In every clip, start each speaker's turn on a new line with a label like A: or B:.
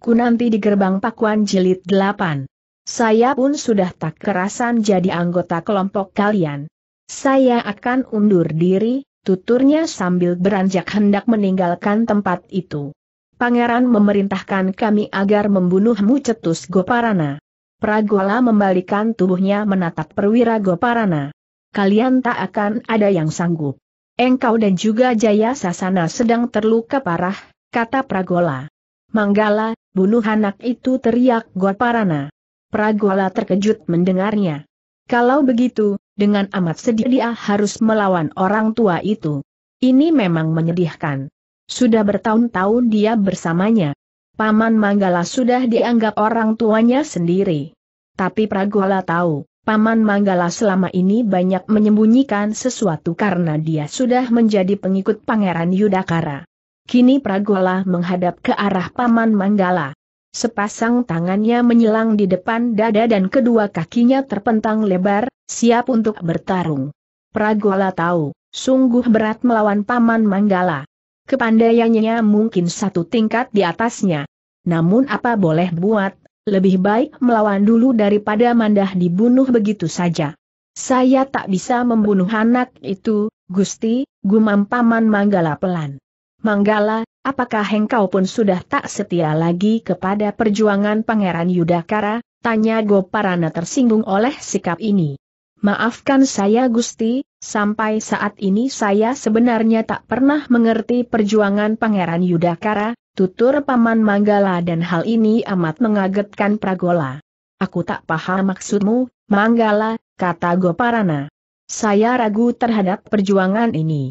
A: ku nanti di gerbang pakuan jilid 8. Saya pun sudah tak kerasan jadi anggota kelompok kalian. Saya akan undur diri, tuturnya sambil beranjak hendak meninggalkan tempat itu. Pangeran memerintahkan kami agar membunuhmu cetus Goparana. Pragola membalikan tubuhnya menatap perwira Goparana. Kalian tak akan ada yang sanggup. Engkau dan juga Jaya Sasana sedang terluka parah, kata Pragola. Manggala, bunuh anak itu teriak Goparana. Pragola terkejut mendengarnya. Kalau begitu, dengan amat sedih dia harus melawan orang tua itu. Ini memang menyedihkan. Sudah bertahun-tahun dia bersamanya. Paman Manggala sudah dianggap orang tuanya sendiri. Tapi Pragola tahu, Paman Manggala selama ini banyak menyembunyikan sesuatu karena dia sudah menjadi pengikut Pangeran Yudhakara. Kini Pragola menghadap ke arah Paman Manggala. Sepasang tangannya menyilang di depan dada dan kedua kakinya terpentang lebar, siap untuk bertarung. Pragola tahu, sungguh berat melawan Paman Manggala. Kepandaiannya mungkin satu tingkat di atasnya. Namun apa boleh buat, lebih baik melawan dulu daripada mandah dibunuh begitu saja. Saya tak bisa membunuh anak itu, Gusti, gumam Paman Manggala pelan. Manggala, apakah engkau pun sudah tak setia lagi kepada perjuangan Pangeran Yudhakara? Tanya Goparana tersinggung oleh sikap ini. Maafkan saya Gusti, sampai saat ini saya sebenarnya tak pernah mengerti perjuangan Pangeran Yudhakara, tutur Paman Manggala dan hal ini amat mengagetkan Pragola. Aku tak paham maksudmu, Manggala, kata Goparana. Saya ragu terhadap perjuangan ini.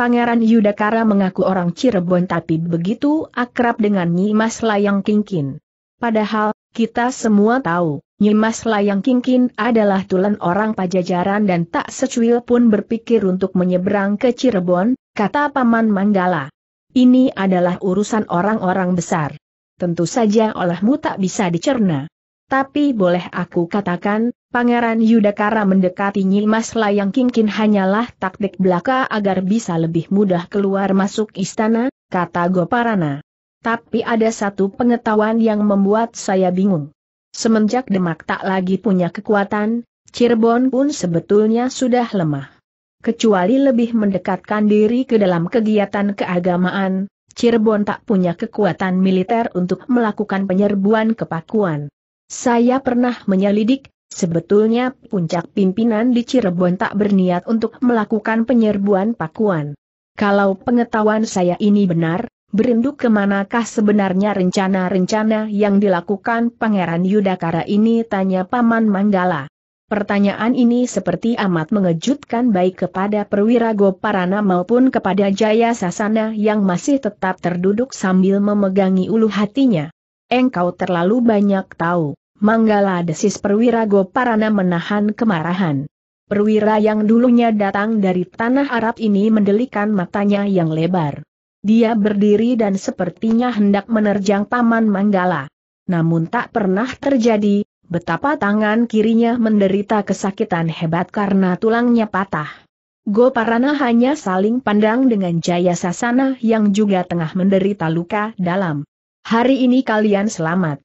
A: Pangeran Yudakara mengaku orang Cirebon tapi begitu akrab dengan Nyimas Layang Kingkin. Padahal, kita semua tahu, Nyimas Layang Kingkin adalah tulen orang pajajaran dan tak secuil pun berpikir untuk menyeberang ke Cirebon, kata Paman Manggala. Ini adalah urusan orang-orang besar. Tentu saja olehmu tak bisa dicerna. Tapi boleh aku katakan, Pangeran Yudakara mendekati Nyimas Layang Kingkin hanyalah taktik belaka agar bisa lebih mudah keluar masuk istana, kata Goparana. Tapi ada satu pengetahuan yang membuat saya bingung. Semenjak Demak tak lagi punya kekuatan, Cirebon pun sebetulnya sudah lemah. Kecuali lebih mendekatkan diri ke dalam kegiatan keagamaan, Cirebon tak punya kekuatan militer untuk melakukan penyerbuan ke Pakuan. Saya pernah menyelidik, sebetulnya puncak pimpinan di Cirebon tak berniat untuk melakukan penyerbuan Pakuan. Kalau pengetahuan saya ini benar, berinduk kemanakah sebenarnya rencana-rencana yang dilakukan Pangeran Yudakara ini tanya Paman Manggala. Pertanyaan ini seperti amat mengejutkan baik kepada perwira Goparana maupun kepada Jaya Sasana yang masih tetap terduduk sambil memegangi ulu hatinya. Engkau terlalu banyak tahu. Manggala desis perwira Goparana menahan kemarahan. Perwira yang dulunya datang dari tanah Arab ini mendelikan matanya yang lebar. Dia berdiri dan sepertinya hendak menerjang Paman Manggala. Namun tak pernah terjadi, betapa tangan kirinya menderita kesakitan hebat karena tulangnya patah. Goparana hanya saling pandang dengan Jaya Sasana yang juga tengah menderita luka dalam. Hari ini kalian selamat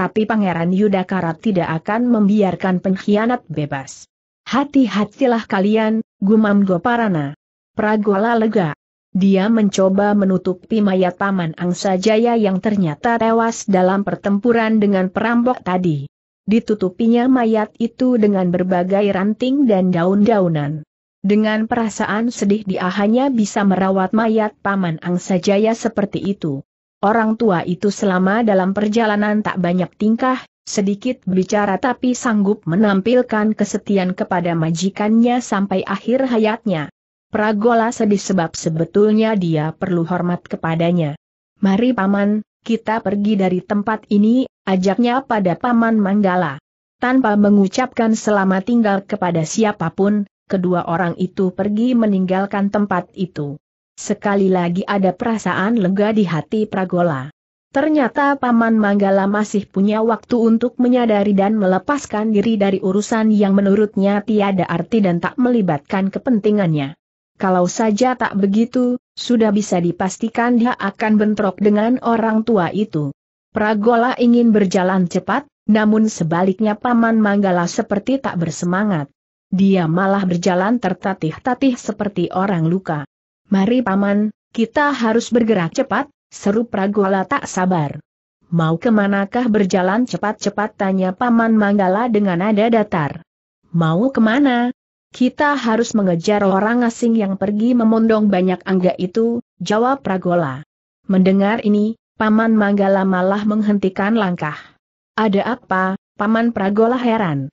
A: tapi Pangeran Yudhakara tidak akan membiarkan pengkhianat bebas. Hati-hatilah kalian, gumam Goparana. Pragola lega. Dia mencoba menutupi mayat Paman Angsa Jaya yang ternyata tewas dalam pertempuran dengan perampok tadi. Ditutupinya mayat itu dengan berbagai ranting dan daun-daunan. Dengan perasaan sedih dia hanya bisa merawat mayat Paman Angsa Jaya seperti itu. Orang tua itu selama dalam perjalanan tak banyak tingkah, sedikit bicara tapi sanggup menampilkan kesetiaan kepada majikannya sampai akhir hayatnya. Pragola sedih sebab sebetulnya dia perlu hormat kepadanya. Mari paman, kita pergi dari tempat ini, ajaknya pada paman Manggala. Tanpa mengucapkan selamat tinggal kepada siapapun, kedua orang itu pergi meninggalkan tempat itu. Sekali lagi ada perasaan lega di hati Pragola. Ternyata Paman Manggala masih punya waktu untuk menyadari dan melepaskan diri dari urusan yang menurutnya tiada arti dan tak melibatkan kepentingannya. Kalau saja tak begitu, sudah bisa dipastikan dia akan bentrok dengan orang tua itu. Pragola ingin berjalan cepat, namun sebaliknya Paman Manggala seperti tak bersemangat. Dia malah berjalan tertatih-tatih seperti orang luka. Mari paman, kita harus bergerak cepat, seru Pragola tak sabar. Mau kemanakah berjalan cepat-cepat tanya Paman Manggala dengan nada datar. Mau kemana? Kita harus mengejar orang asing yang pergi memondong banyak angga itu, jawab Pragola. Mendengar ini, Paman Manggala malah menghentikan langkah. Ada apa, Paman Pragola heran.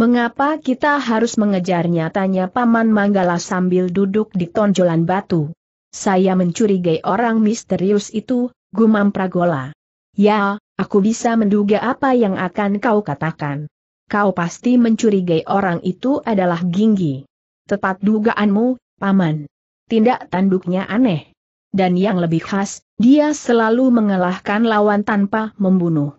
A: Mengapa kita harus mengejarnya tanya Paman Manggala sambil duduk di tonjolan batu. Saya mencurigai orang misterius itu, gumam Pragola. Ya, aku bisa menduga apa yang akan kau katakan. Kau pasti mencurigai orang itu adalah Ginggi. Tepat dugaanmu, Paman. Tindak tanduknya aneh. Dan yang lebih khas, dia selalu mengalahkan lawan tanpa membunuh.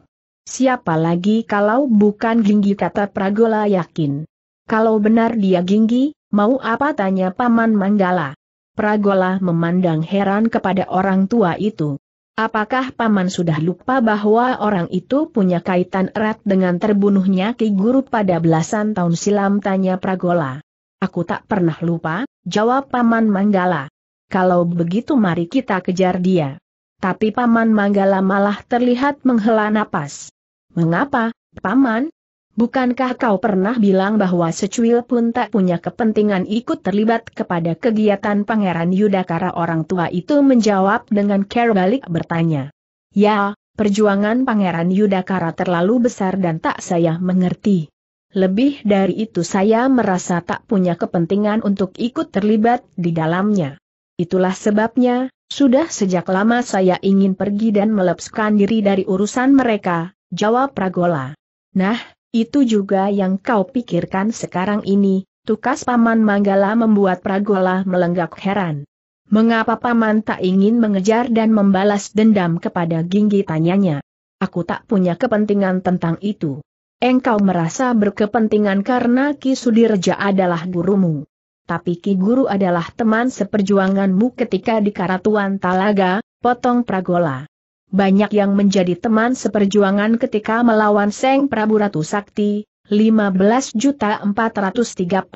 A: Siapa lagi kalau bukan Ginggi kata Pragola yakin. Kalau benar dia Ginggi, mau apa tanya Paman Manggala. Pragola memandang heran kepada orang tua itu. Apakah Paman sudah lupa bahwa orang itu punya kaitan erat dengan terbunuhnya Ki Guru pada belasan tahun silam tanya Pragola. Aku tak pernah lupa, jawab Paman Manggala. Kalau begitu mari kita kejar dia. Tapi Paman Manggala malah terlihat menghela napas. Mengapa, Paman? Bukankah kau pernah bilang bahwa secuil pun tak punya kepentingan ikut terlibat kepada kegiatan Pangeran Yudhakara? orang tua itu menjawab dengan care balik bertanya. Ya, perjuangan Pangeran Yudhakara terlalu besar dan tak saya mengerti. Lebih dari itu saya merasa tak punya kepentingan untuk ikut terlibat di dalamnya. Itulah sebabnya, sudah sejak lama saya ingin pergi dan melepaskan diri dari urusan mereka, jawab Pragola. Nah, itu juga yang kau pikirkan sekarang ini, tukas Paman Manggala membuat Pragola melenggak heran. Mengapa Paman tak ingin mengejar dan membalas dendam kepada Ginggi tanyanya? Aku tak punya kepentingan tentang itu. Engkau merasa berkepentingan karena Ki Sudirja adalah gurumu tapi Ki Guru adalah teman seperjuanganmu ketika di Karatuan Talaga, potong Pragola. Banyak yang menjadi teman seperjuangan ketika melawan Seng Prabu Ratu Sakti, 15.431.551,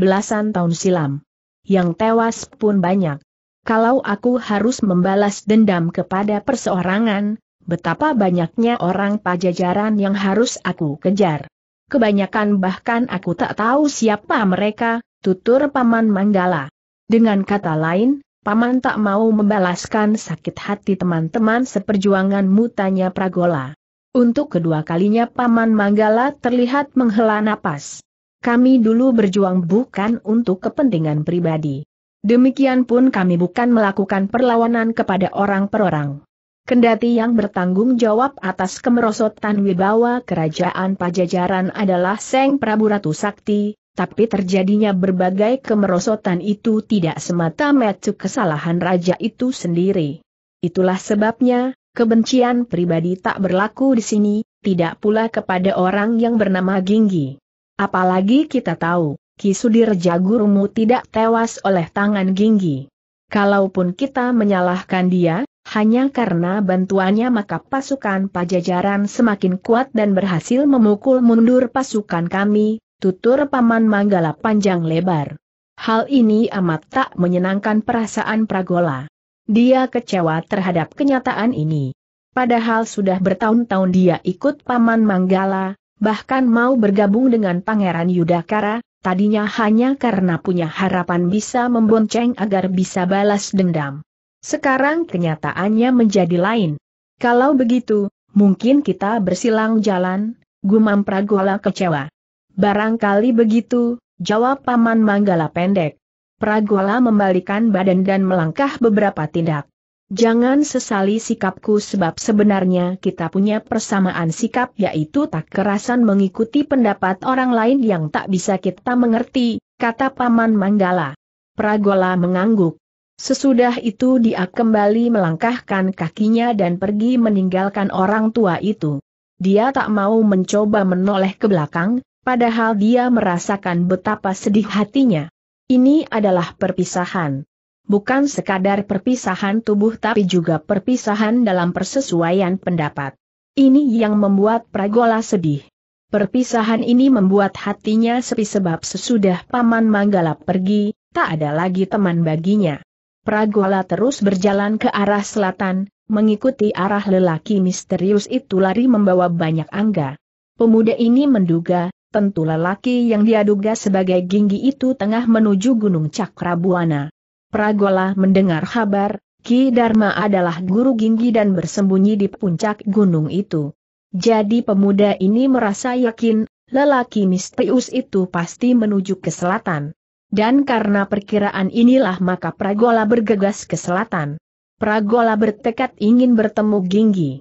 A: belasan tahun silam. Yang tewas pun banyak. Kalau aku harus membalas dendam kepada perseorangan, betapa banyaknya orang pajajaran yang harus aku kejar kebanyakan bahkan aku tak tahu siapa mereka, tutur Paman Manggala. Dengan kata lain, Paman tak mau membalaskan sakit hati teman-teman seperjuanganmu tanya Pragola. Untuk kedua kalinya Paman Manggala terlihat menghela napas. Kami dulu berjuang bukan untuk kepentingan pribadi. Demikian pun kami bukan melakukan perlawanan kepada orang per orang. Kendati yang bertanggung jawab atas kemerosotan wibawa kerajaan pajajaran adalah Seng Prabu Ratu Sakti, tapi terjadinya berbagai kemerosotan itu tidak semata-mata kesalahan raja itu sendiri. Itulah sebabnya, kebencian pribadi tak berlaku di sini, tidak pula kepada orang yang bernama Ginggi. Apalagi kita tahu, Kisudir Jagurmu tidak tewas oleh tangan Ginggi. Kalaupun kita menyalahkan dia, hanya karena bantuannya maka pasukan pajajaran semakin kuat dan berhasil memukul mundur pasukan kami, tutur Paman Manggala panjang lebar. Hal ini amat tak menyenangkan perasaan Pragola. Dia kecewa terhadap kenyataan ini. Padahal sudah bertahun-tahun dia ikut Paman Manggala, bahkan mau bergabung dengan Pangeran Yudhakara. tadinya hanya karena punya harapan bisa membonceng agar bisa balas dendam. Sekarang kenyataannya menjadi lain. Kalau begitu, mungkin kita bersilang jalan, gumam Pragola kecewa. Barangkali begitu, jawab Paman Manggala pendek. Pragola membalikan badan dan melangkah beberapa tindak. Jangan sesali sikapku sebab sebenarnya kita punya persamaan sikap yaitu tak kerasan mengikuti pendapat orang lain yang tak bisa kita mengerti, kata Paman Manggala. Pragola mengangguk. Sesudah itu dia kembali melangkahkan kakinya dan pergi meninggalkan orang tua itu. Dia tak mau mencoba menoleh ke belakang, padahal dia merasakan betapa sedih hatinya. Ini adalah perpisahan. Bukan sekadar perpisahan tubuh tapi juga perpisahan dalam persesuaian pendapat. Ini yang membuat Pragola sedih. Perpisahan ini membuat hatinya sepi sebab sesudah Paman Manggala pergi, tak ada lagi teman baginya. Pragola terus berjalan ke arah selatan, mengikuti arah lelaki misterius itu lari membawa banyak angga. Pemuda ini menduga, tentu lelaki yang diaduga sebagai Ginggi itu tengah menuju Gunung Cakrabuana. Pragola mendengar kabar, Ki Dharma adalah guru Ginggi dan bersembunyi di puncak gunung itu. Jadi pemuda ini merasa yakin, lelaki misterius itu pasti menuju ke selatan. Dan karena perkiraan inilah maka Pragola bergegas ke selatan. Pragola bertekad ingin bertemu Ginggi.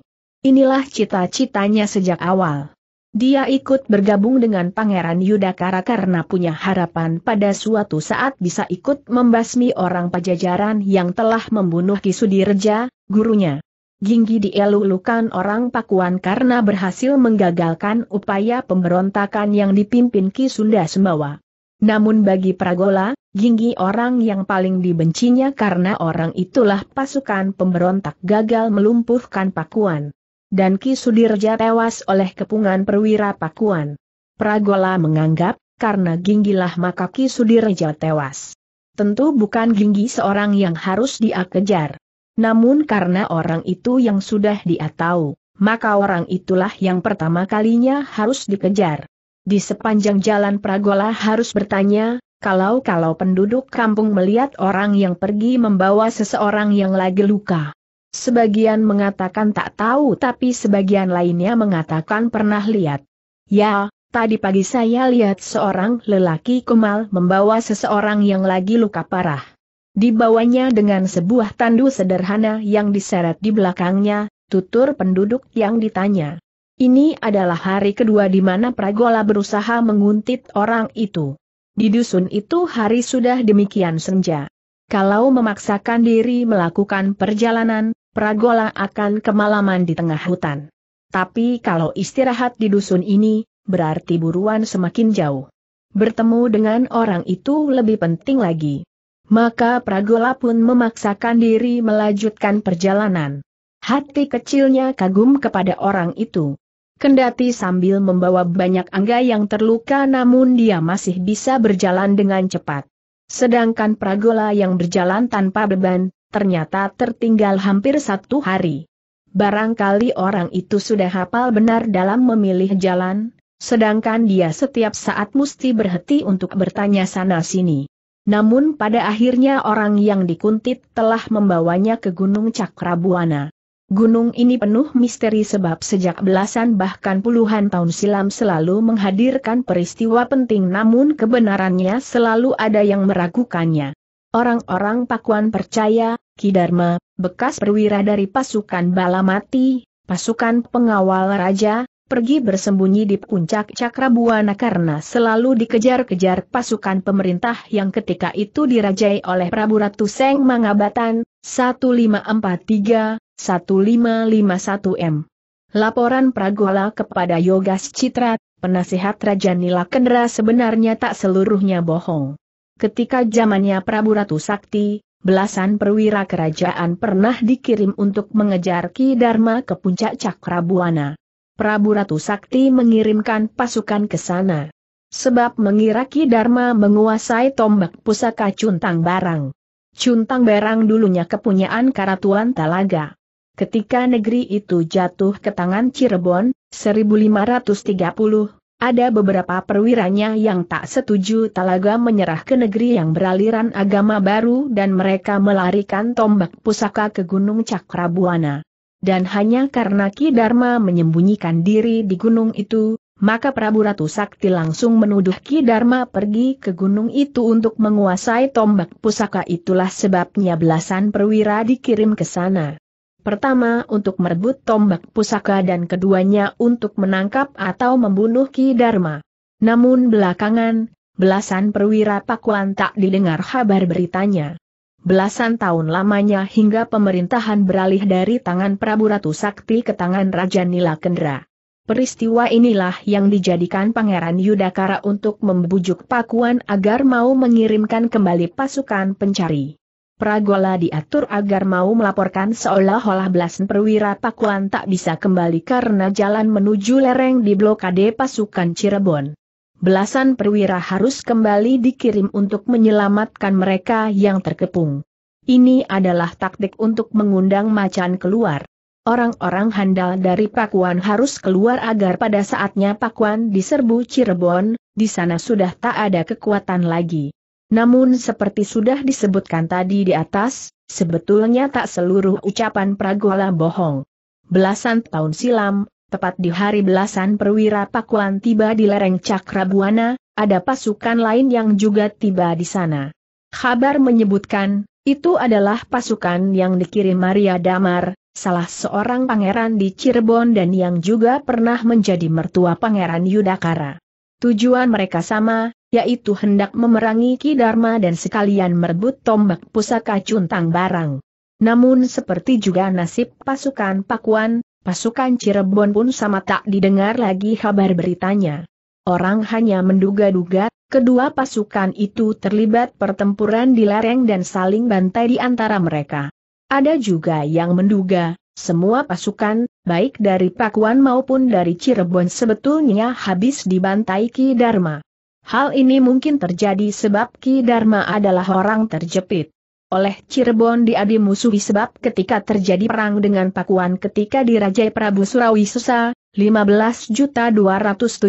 A: Inilah cita-citanya sejak awal. Dia ikut bergabung dengan Pangeran Yudhakara karena punya harapan pada suatu saat bisa ikut membasmi orang pajajaran yang telah membunuh Kisudirja, gurunya. Ginggi dielulukan orang Pakuan karena berhasil menggagalkan upaya pemberontakan yang dipimpin Kisunda Sunda Sembawa. Namun bagi Pragola, Ginggi orang yang paling dibencinya karena orang itulah pasukan pemberontak gagal melumpuhkan Pakuan. Dan Ki Sudirja tewas oleh kepungan perwira Pakuan. Pragola menganggap, karena Ginggilah maka Ki Sudirja tewas. Tentu bukan Ginggi seorang yang harus dia kejar. Namun karena orang itu yang sudah dia tahu, maka orang itulah yang pertama kalinya harus dikejar. Di sepanjang jalan Pragola harus bertanya, kalau-kalau penduduk kampung melihat orang yang pergi membawa seseorang yang lagi luka. Sebagian mengatakan tak tahu tapi sebagian lainnya mengatakan pernah lihat. Ya, tadi pagi saya lihat seorang lelaki kumal membawa seseorang yang lagi luka parah. Dibawanya dengan sebuah tandu sederhana yang diseret di belakangnya, tutur penduduk yang ditanya. Ini adalah hari kedua di mana Pragola berusaha menguntit orang itu. Di dusun itu hari sudah demikian senja. Kalau memaksakan diri melakukan perjalanan, Pragola akan kemalaman di tengah hutan. Tapi kalau istirahat di dusun ini, berarti buruan semakin jauh. Bertemu dengan orang itu lebih penting lagi. Maka Pragola pun memaksakan diri melanjutkan perjalanan. Hati kecilnya kagum kepada orang itu. Kendati sambil membawa banyak angga yang terluka namun dia masih bisa berjalan dengan cepat. Sedangkan Pragola yang berjalan tanpa beban, ternyata tertinggal hampir satu hari. Barangkali orang itu sudah hafal benar dalam memilih jalan, sedangkan dia setiap saat mesti berhenti untuk bertanya sana-sini. Namun pada akhirnya orang yang dikuntit telah membawanya ke Gunung Cakrabuana. Gunung ini penuh misteri sebab sejak belasan bahkan puluhan tahun silam selalu menghadirkan peristiwa penting namun kebenarannya selalu ada yang meragukannya. Orang-orang Pakuan percaya, Kidarma, bekas perwira dari pasukan Balamati, pasukan pengawal raja, pergi bersembunyi di puncak Cakrabuana karena selalu dikejar-kejar pasukan pemerintah yang ketika itu dirajai oleh Prabu Ratu Seng Mangabatan, 1543, 1551M. Laporan Pragola kepada Yogas Citra, penasehat Raja Nila Kendra sebenarnya tak seluruhnya bohong. Ketika zamannya Prabu Ratu Sakti, belasan perwira kerajaan pernah dikirim untuk mengejar Ki Dharma ke puncak Cakrabuana. Prabu Ratu Sakti mengirimkan pasukan ke sana. Sebab mengira Ki Dharma menguasai tombak pusaka Cuntang Barang. Cuntang Barang dulunya kepunyaan Karatuan Talaga. Ketika negeri itu jatuh ke tangan Cirebon, 1530, ada beberapa perwiranya yang tak setuju Talaga menyerah ke negeri yang beraliran agama baru dan mereka melarikan tombak pusaka ke Gunung Cakrabuana. Dan hanya karena Ki Dharma menyembunyikan diri di gunung itu, maka Prabu Ratu Sakti langsung menuduh Ki Dharma pergi ke gunung itu untuk menguasai tombak pusaka itulah sebabnya belasan perwira dikirim ke sana. Pertama untuk merebut tombak pusaka dan keduanya untuk menangkap atau membunuh Ki Dharma. Namun belakangan, belasan perwira Pakuan tak didengar kabar beritanya. Belasan tahun lamanya hingga pemerintahan beralih dari tangan Prabu Ratu Sakti ke tangan Raja Nila Kendra. Peristiwa inilah yang dijadikan Pangeran Yudhakara untuk membujuk Pakuan agar mau mengirimkan kembali pasukan pencari. Pragola diatur agar mau melaporkan seolah-olah belasan perwira Pakuan tak bisa kembali karena jalan menuju lereng di diblokade pasukan Cirebon. Belasan perwira harus kembali dikirim untuk menyelamatkan mereka yang terkepung. Ini adalah taktik untuk mengundang macan keluar. Orang-orang handal dari Pakuan harus keluar agar pada saatnya Pakuan diserbu Cirebon, di sana sudah tak ada kekuatan lagi. Namun seperti sudah disebutkan tadi di atas, sebetulnya tak seluruh ucapan Pragola bohong. Belasan tahun silam, tepat di hari belasan perwira Pakuan tiba di lereng Cakrabuana, ada pasukan lain yang juga tiba di sana. Kabar menyebutkan, itu adalah pasukan yang dikirim Maria Damar, salah seorang pangeran di Cirebon dan yang juga pernah menjadi mertua pangeran Yudakara. Tujuan mereka sama, yaitu hendak memerangi Kidarma dan sekalian merebut tombak pusaka cuntang barang. Namun seperti juga nasib pasukan Pakuan, pasukan Cirebon pun sama tak didengar lagi kabar beritanya. Orang hanya menduga-duga, kedua pasukan itu terlibat pertempuran di lereng dan saling bantai di antara mereka. Ada juga yang menduga, semua pasukan, baik dari Pakuan maupun dari Cirebon sebetulnya habis dibantai Ki Dharma. Hal ini mungkin terjadi sebab Ki Dharma adalah orang terjepit. Oleh Cirebon musuhi sebab ketika terjadi perang dengan Pakuan ketika dirajai Prabu Surawi Sesa, 15.271.543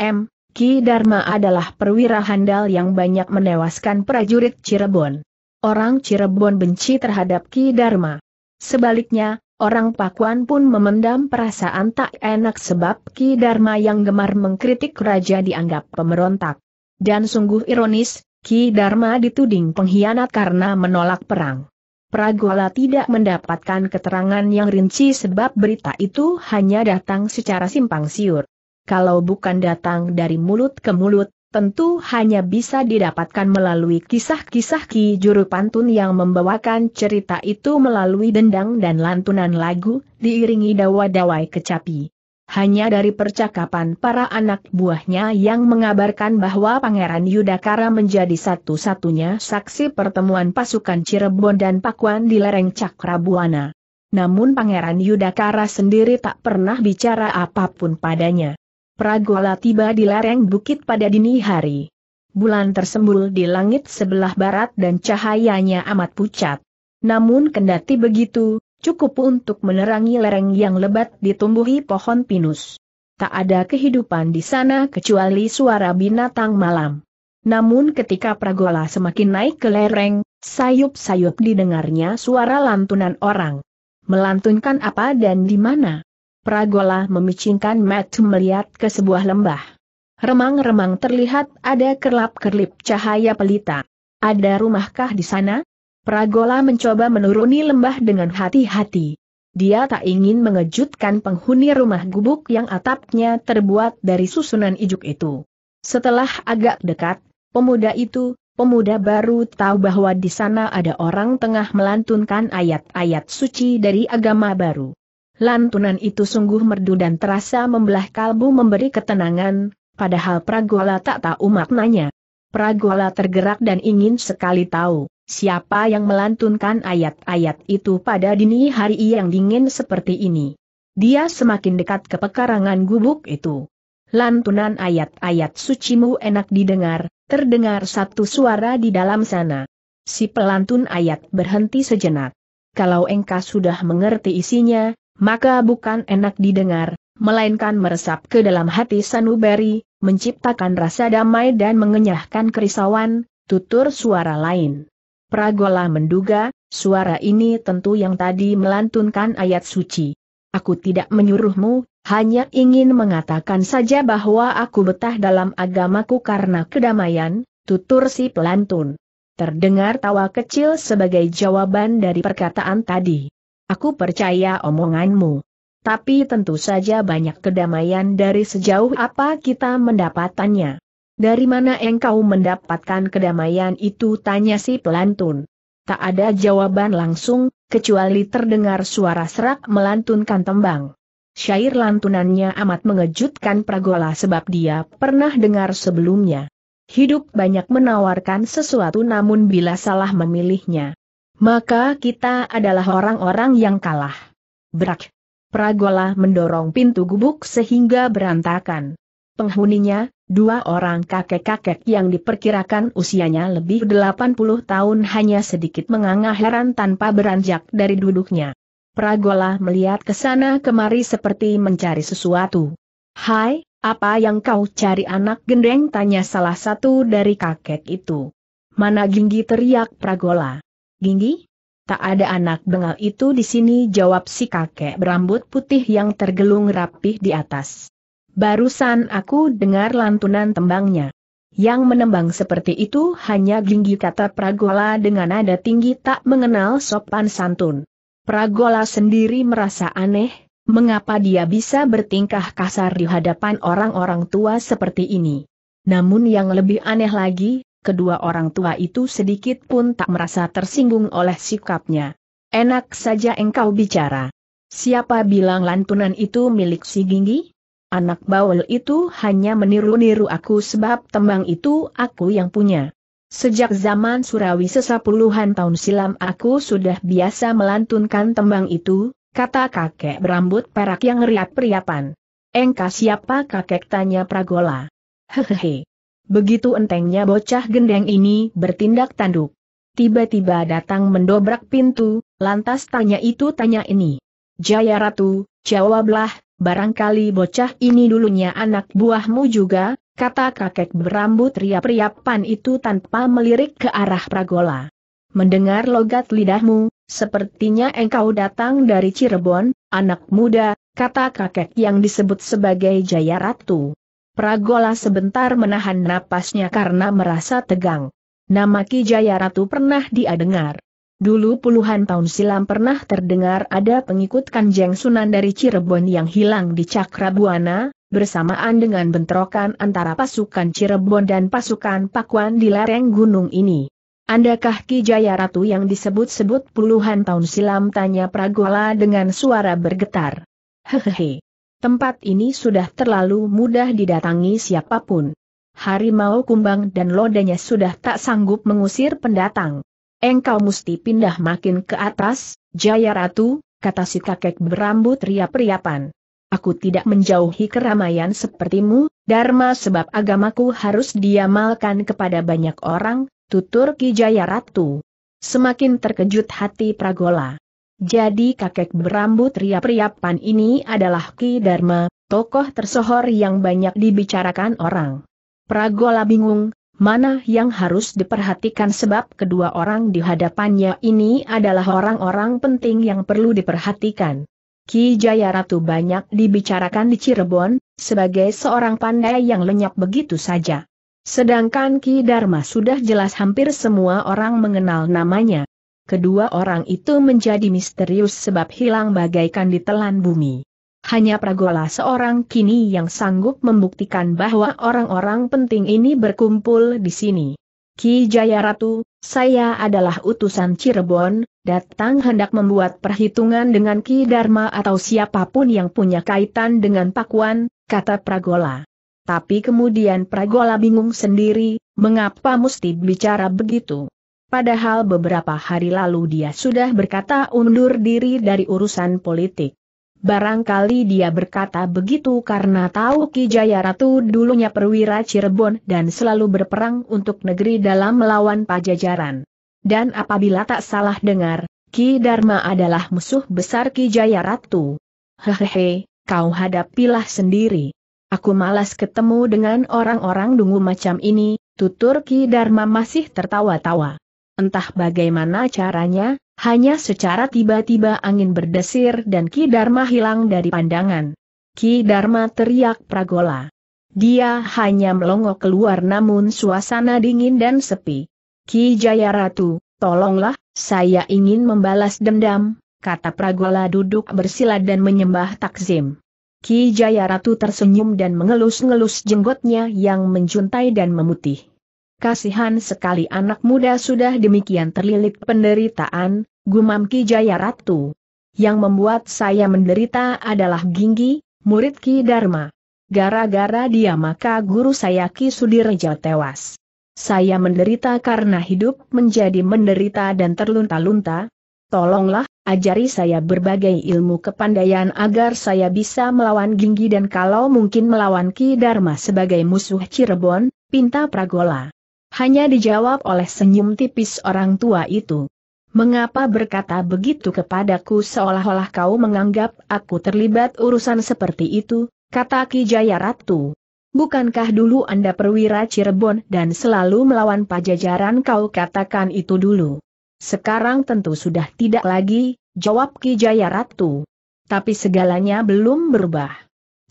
A: M, Ki Dharma adalah perwira handal yang banyak menewaskan prajurit Cirebon. Orang Cirebon benci terhadap Ki Dharma. Sebaliknya, Orang Pakuan pun memendam perasaan tak enak sebab Ki Dharma yang gemar mengkritik raja dianggap pemberontak. Dan sungguh ironis, Ki Dharma dituding pengkhianat karena menolak perang. Pragola tidak mendapatkan keterangan yang rinci sebab berita itu hanya datang secara simpang siur. Kalau bukan datang dari mulut ke mulut, tentu hanya bisa didapatkan melalui kisah-kisah Ki Juru Pantun yang membawakan cerita itu melalui dendang dan lantunan lagu, diiringi dawa-dawai kecapi. Hanya dari percakapan para anak buahnya yang mengabarkan bahwa Pangeran Yudakara menjadi satu-satunya saksi pertemuan pasukan Cirebon dan Pakuan di lereng Cakrabuana. Namun Pangeran Yudakara sendiri tak pernah bicara apapun padanya. Pragola tiba di lereng bukit pada dini hari. Bulan tersembul di langit sebelah barat dan cahayanya amat pucat. Namun kendati begitu, cukup untuk menerangi lereng yang lebat ditumbuhi pohon pinus. Tak ada kehidupan di sana kecuali suara binatang malam. Namun ketika Pragola semakin naik ke lereng, sayup-sayup didengarnya suara lantunan orang. Melantunkan apa dan di mana? Pragola memicingkan mata melihat ke sebuah lembah. Remang-remang terlihat ada kerlap-kerlip cahaya pelita. Ada rumahkah di sana? Pragola mencoba menuruni lembah dengan hati-hati. Dia tak ingin mengejutkan penghuni rumah gubuk yang atapnya terbuat dari susunan ijuk itu. Setelah agak dekat, pemuda itu, pemuda baru tahu bahwa di sana ada orang tengah melantunkan ayat-ayat suci dari agama baru. Lantunan itu sungguh merdu dan terasa membelah kalbu memberi ketenangan, padahal Pragola tak tahu maknanya. Pragola tergerak dan ingin sekali tahu, siapa yang melantunkan ayat-ayat itu pada dini hari yang dingin seperti ini. Dia semakin dekat ke pekarangan gubuk itu. Lantunan ayat-ayat sucimu enak didengar, terdengar satu suara di dalam sana. Si pelantun ayat berhenti sejenak. Kalau engkau sudah mengerti isinya, maka bukan enak didengar, melainkan meresap ke dalam hati Sanubari, menciptakan rasa damai dan mengenyahkan kerisauan, tutur suara lain. Pragola menduga, suara ini tentu yang tadi melantunkan ayat suci. Aku tidak menyuruhmu, hanya ingin mengatakan saja bahwa aku betah dalam agamaku karena kedamaian, tutur si pelantun. Terdengar tawa kecil sebagai jawaban dari perkataan tadi. Aku percaya omonganmu. Tapi tentu saja banyak kedamaian dari sejauh apa kita mendapatkannya. Dari mana engkau mendapatkan kedamaian itu tanya si pelantun. Tak ada jawaban langsung, kecuali terdengar suara serak melantunkan tembang. Syair lantunannya amat mengejutkan Pragola sebab dia pernah dengar sebelumnya. Hidup banyak menawarkan sesuatu namun bila salah memilihnya, maka kita adalah orang-orang yang kalah. Berak. Pragola mendorong pintu gubuk sehingga berantakan. Penghuninya, dua orang kakek-kakek yang diperkirakan usianya lebih 80 tahun hanya sedikit menganga heran tanpa beranjak dari duduknya. Pragola melihat ke sana kemari seperti mencari sesuatu. Hai, apa yang kau cari anak gendeng tanya salah satu dari kakek itu. Mana Ginggi teriak Pragola. Ginggi? Tak ada anak bengal itu di sini jawab si kakek berambut putih yang tergelung rapih di atas. Barusan aku dengar lantunan tembangnya. Yang menembang seperti itu hanya Ginggi kata Pragola dengan nada tinggi tak mengenal sopan santun. Pragola sendiri merasa aneh, mengapa dia bisa bertingkah kasar di hadapan orang-orang tua seperti ini. Namun yang lebih aneh lagi, kedua orang tua itu sedikit pun tak merasa tersinggung oleh sikapnya. Enak saja engkau bicara. Siapa bilang lantunan itu milik si Ginggi? Anak bawel itu hanya meniru-niru aku sebab tembang itu aku yang punya. Sejak zaman Surawi sesapuluhan tahun silam aku sudah biasa melantunkan tembang itu, kata kakek berambut perak yang riap-riapan. Engkau siapa kakek tanya Pragola. Hehehe. Begitu entengnya bocah gendeng ini bertindak tanduk. Tiba-tiba datang mendobrak pintu, lantas tanya itu tanya ini. Jaya Ratu, jawablah, barangkali bocah ini dulunya anak buahmu juga, kata kakek berambut riap-riapan itu tanpa melirik ke arah Pragola. Mendengar logat lidahmu, sepertinya engkau datang dari Cirebon, anak muda, kata kakek yang disebut sebagai Jaya Ratu. Pragola sebentar menahan napasnya karena merasa tegang. Nama Ki Jaya Ratu pernah dia dengar. Dulu puluhan tahun silam pernah terdengar ada pengikut Kanjeng Sunan dari Cirebon yang hilang di Cakrabuana, bersamaan dengan bentrokan antara pasukan Cirebon dan pasukan Pakuan di lereng gunung ini. Andakah Ki Jaya Ratu yang disebut-sebut puluhan tahun silam tanya Pragola dengan suara bergetar. Hehehe. Tempat ini sudah terlalu mudah didatangi siapapun. Harimau kumbang dan lodanya sudah tak sanggup mengusir pendatang. Engkau mesti pindah makin ke atas, Jaya Ratu, kata si kakek berambut riap-riapan. Aku tidak menjauhi keramaian sepertimu, Dharma sebab agamaku harus diamalkan kepada banyak orang, tutur Ki Jaya Ratu. Semakin terkejut hati Pragola. Jadi kakek berambut riap-riapan ini adalah Ki Dharma, tokoh tersohor yang banyak dibicarakan orang. Pragola bingung, mana yang harus diperhatikan sebab kedua orang di hadapannya ini adalah orang-orang penting yang perlu diperhatikan. Ki Jaya Ratu banyak dibicarakan di Cirebon, sebagai seorang pandai yang lenyap begitu saja. Sedangkan Ki Dharma sudah jelas hampir semua orang mengenal namanya kedua orang itu menjadi misterius sebab hilang bagaikan ditelan bumi. Hanya Pragola seorang kini yang sanggup membuktikan bahwa orang-orang penting ini berkumpul di sini. Ki Jaya Ratu, saya adalah utusan Cirebon, datang hendak membuat perhitungan dengan Ki Dharma atau siapapun yang punya kaitan dengan Pakuan, kata Pragola. Tapi kemudian Pragola bingung sendiri, mengapa mesti bicara begitu padahal beberapa hari lalu dia sudah berkata undur diri dari urusan politik. Barangkali dia berkata begitu karena tahu Ki Jaya Ratu dulunya perwira Cirebon dan selalu berperang untuk negeri dalam melawan pajajaran. Dan apabila tak salah dengar, Ki Dharma adalah musuh besar Ki Jaya Ratu. Hehehe, kau hadapilah sendiri. Aku malas ketemu dengan orang-orang dungu macam ini, tutur Ki Dharma masih tertawa-tawa. Entah bagaimana caranya, hanya secara tiba-tiba angin berdesir dan Ki Dharma hilang dari pandangan. Ki Dharma teriak Pragola. Dia hanya melongo keluar namun suasana dingin dan sepi. Ki Jaya Ratu, tolonglah, saya ingin membalas dendam, kata Pragola duduk bersila dan menyembah takzim. Ki Jaya Ratu tersenyum dan mengelus-ngelus jenggotnya yang menjuntai dan memutih. Kasihan sekali anak muda sudah demikian terlilit penderitaan, gumam Ki Jaya Ratu. Yang membuat saya menderita adalah Ginggi, murid Ki Dharma. Gara-gara dia maka guru saya Ki Sudirja tewas. Saya menderita karena hidup menjadi menderita dan terlunta-lunta. Tolonglah, ajari saya berbagai ilmu kepandaian agar saya bisa melawan Ginggi dan kalau mungkin melawan Ki Dharma sebagai musuh Cirebon, Pinta Pragola. Hanya dijawab oleh senyum tipis orang tua itu. Mengapa berkata begitu kepadaku seolah-olah kau menganggap aku terlibat urusan seperti itu, kata Ki Jaya Ratu. Bukankah dulu Anda perwira Cirebon dan selalu melawan pajajaran kau katakan itu dulu? Sekarang tentu sudah tidak lagi, jawab Ki Jaya Ratu. Tapi segalanya belum berubah.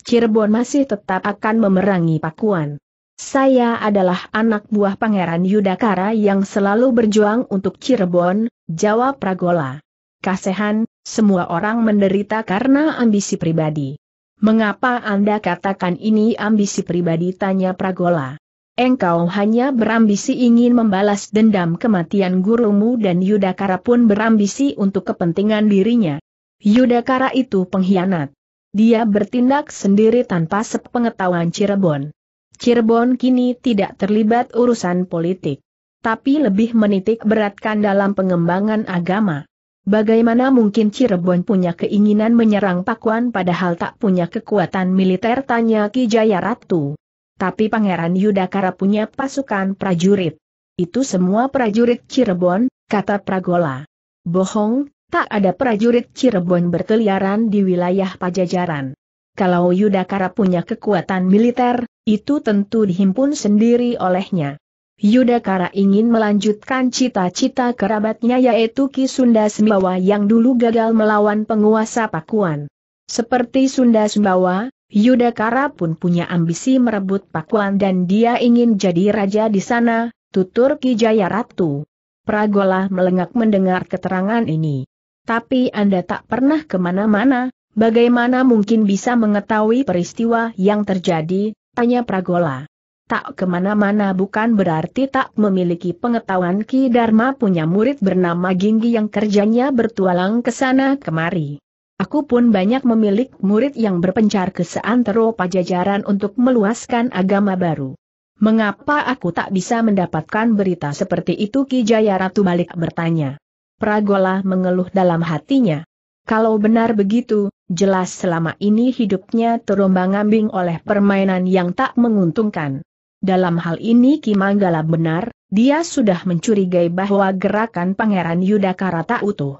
A: Cirebon masih tetap akan memerangi Pakuan. Saya adalah anak buah Pangeran Yudakara yang selalu berjuang untuk Cirebon, jawab Pragola. Kasehan, semua orang menderita karena ambisi pribadi. Mengapa Anda katakan ini ambisi pribadi tanya Pragola? Engkau hanya berambisi ingin membalas dendam kematian gurumu dan Yudakara pun berambisi untuk kepentingan dirinya. Yudakara itu pengkhianat. Dia bertindak sendiri tanpa sepengetahuan Cirebon. Cirebon kini tidak terlibat urusan politik. Tapi lebih menitik beratkan dalam pengembangan agama. Bagaimana mungkin Cirebon punya keinginan menyerang Pakuan padahal tak punya kekuatan militer tanya Ki Jaya Ratu. Tapi Pangeran Yudhakara punya pasukan prajurit. Itu semua prajurit Cirebon, kata Pragola. Bohong, tak ada prajurit Cirebon berkeliaran di wilayah Pajajaran. Kalau Yudhakara punya kekuatan militer, itu tentu dihimpun sendiri olehnya. Yudhakara ingin melanjutkan cita-cita kerabatnya yaitu Ki Sunda Sembawa yang dulu gagal melawan penguasa Pakuan. Seperti Sunda Sembawa, Yudhakara pun punya ambisi merebut Pakuan dan dia ingin jadi raja di sana, tutur Ki Jaya Ratu. Pragola melengak mendengar keterangan ini. Tapi Anda tak pernah kemana-mana, bagaimana mungkin bisa mengetahui peristiwa yang terjadi, Tanya Pragola. Tak kemana-mana bukan berarti tak memiliki pengetahuan Ki Dharma punya murid bernama Ginggi yang kerjanya bertualang ke sana kemari. Aku pun banyak memiliki murid yang berpencar ke seantero pajajaran untuk meluaskan agama baru. Mengapa aku tak bisa mendapatkan berita seperti itu Ki Jaya Ratu balik bertanya. Pragola mengeluh dalam hatinya. Kalau benar begitu, jelas selama ini hidupnya terombang-ambing oleh permainan yang tak menguntungkan. Dalam hal ini Kimanggala benar, dia sudah mencurigai bahwa gerakan Pangeran Yudhakara tak utuh.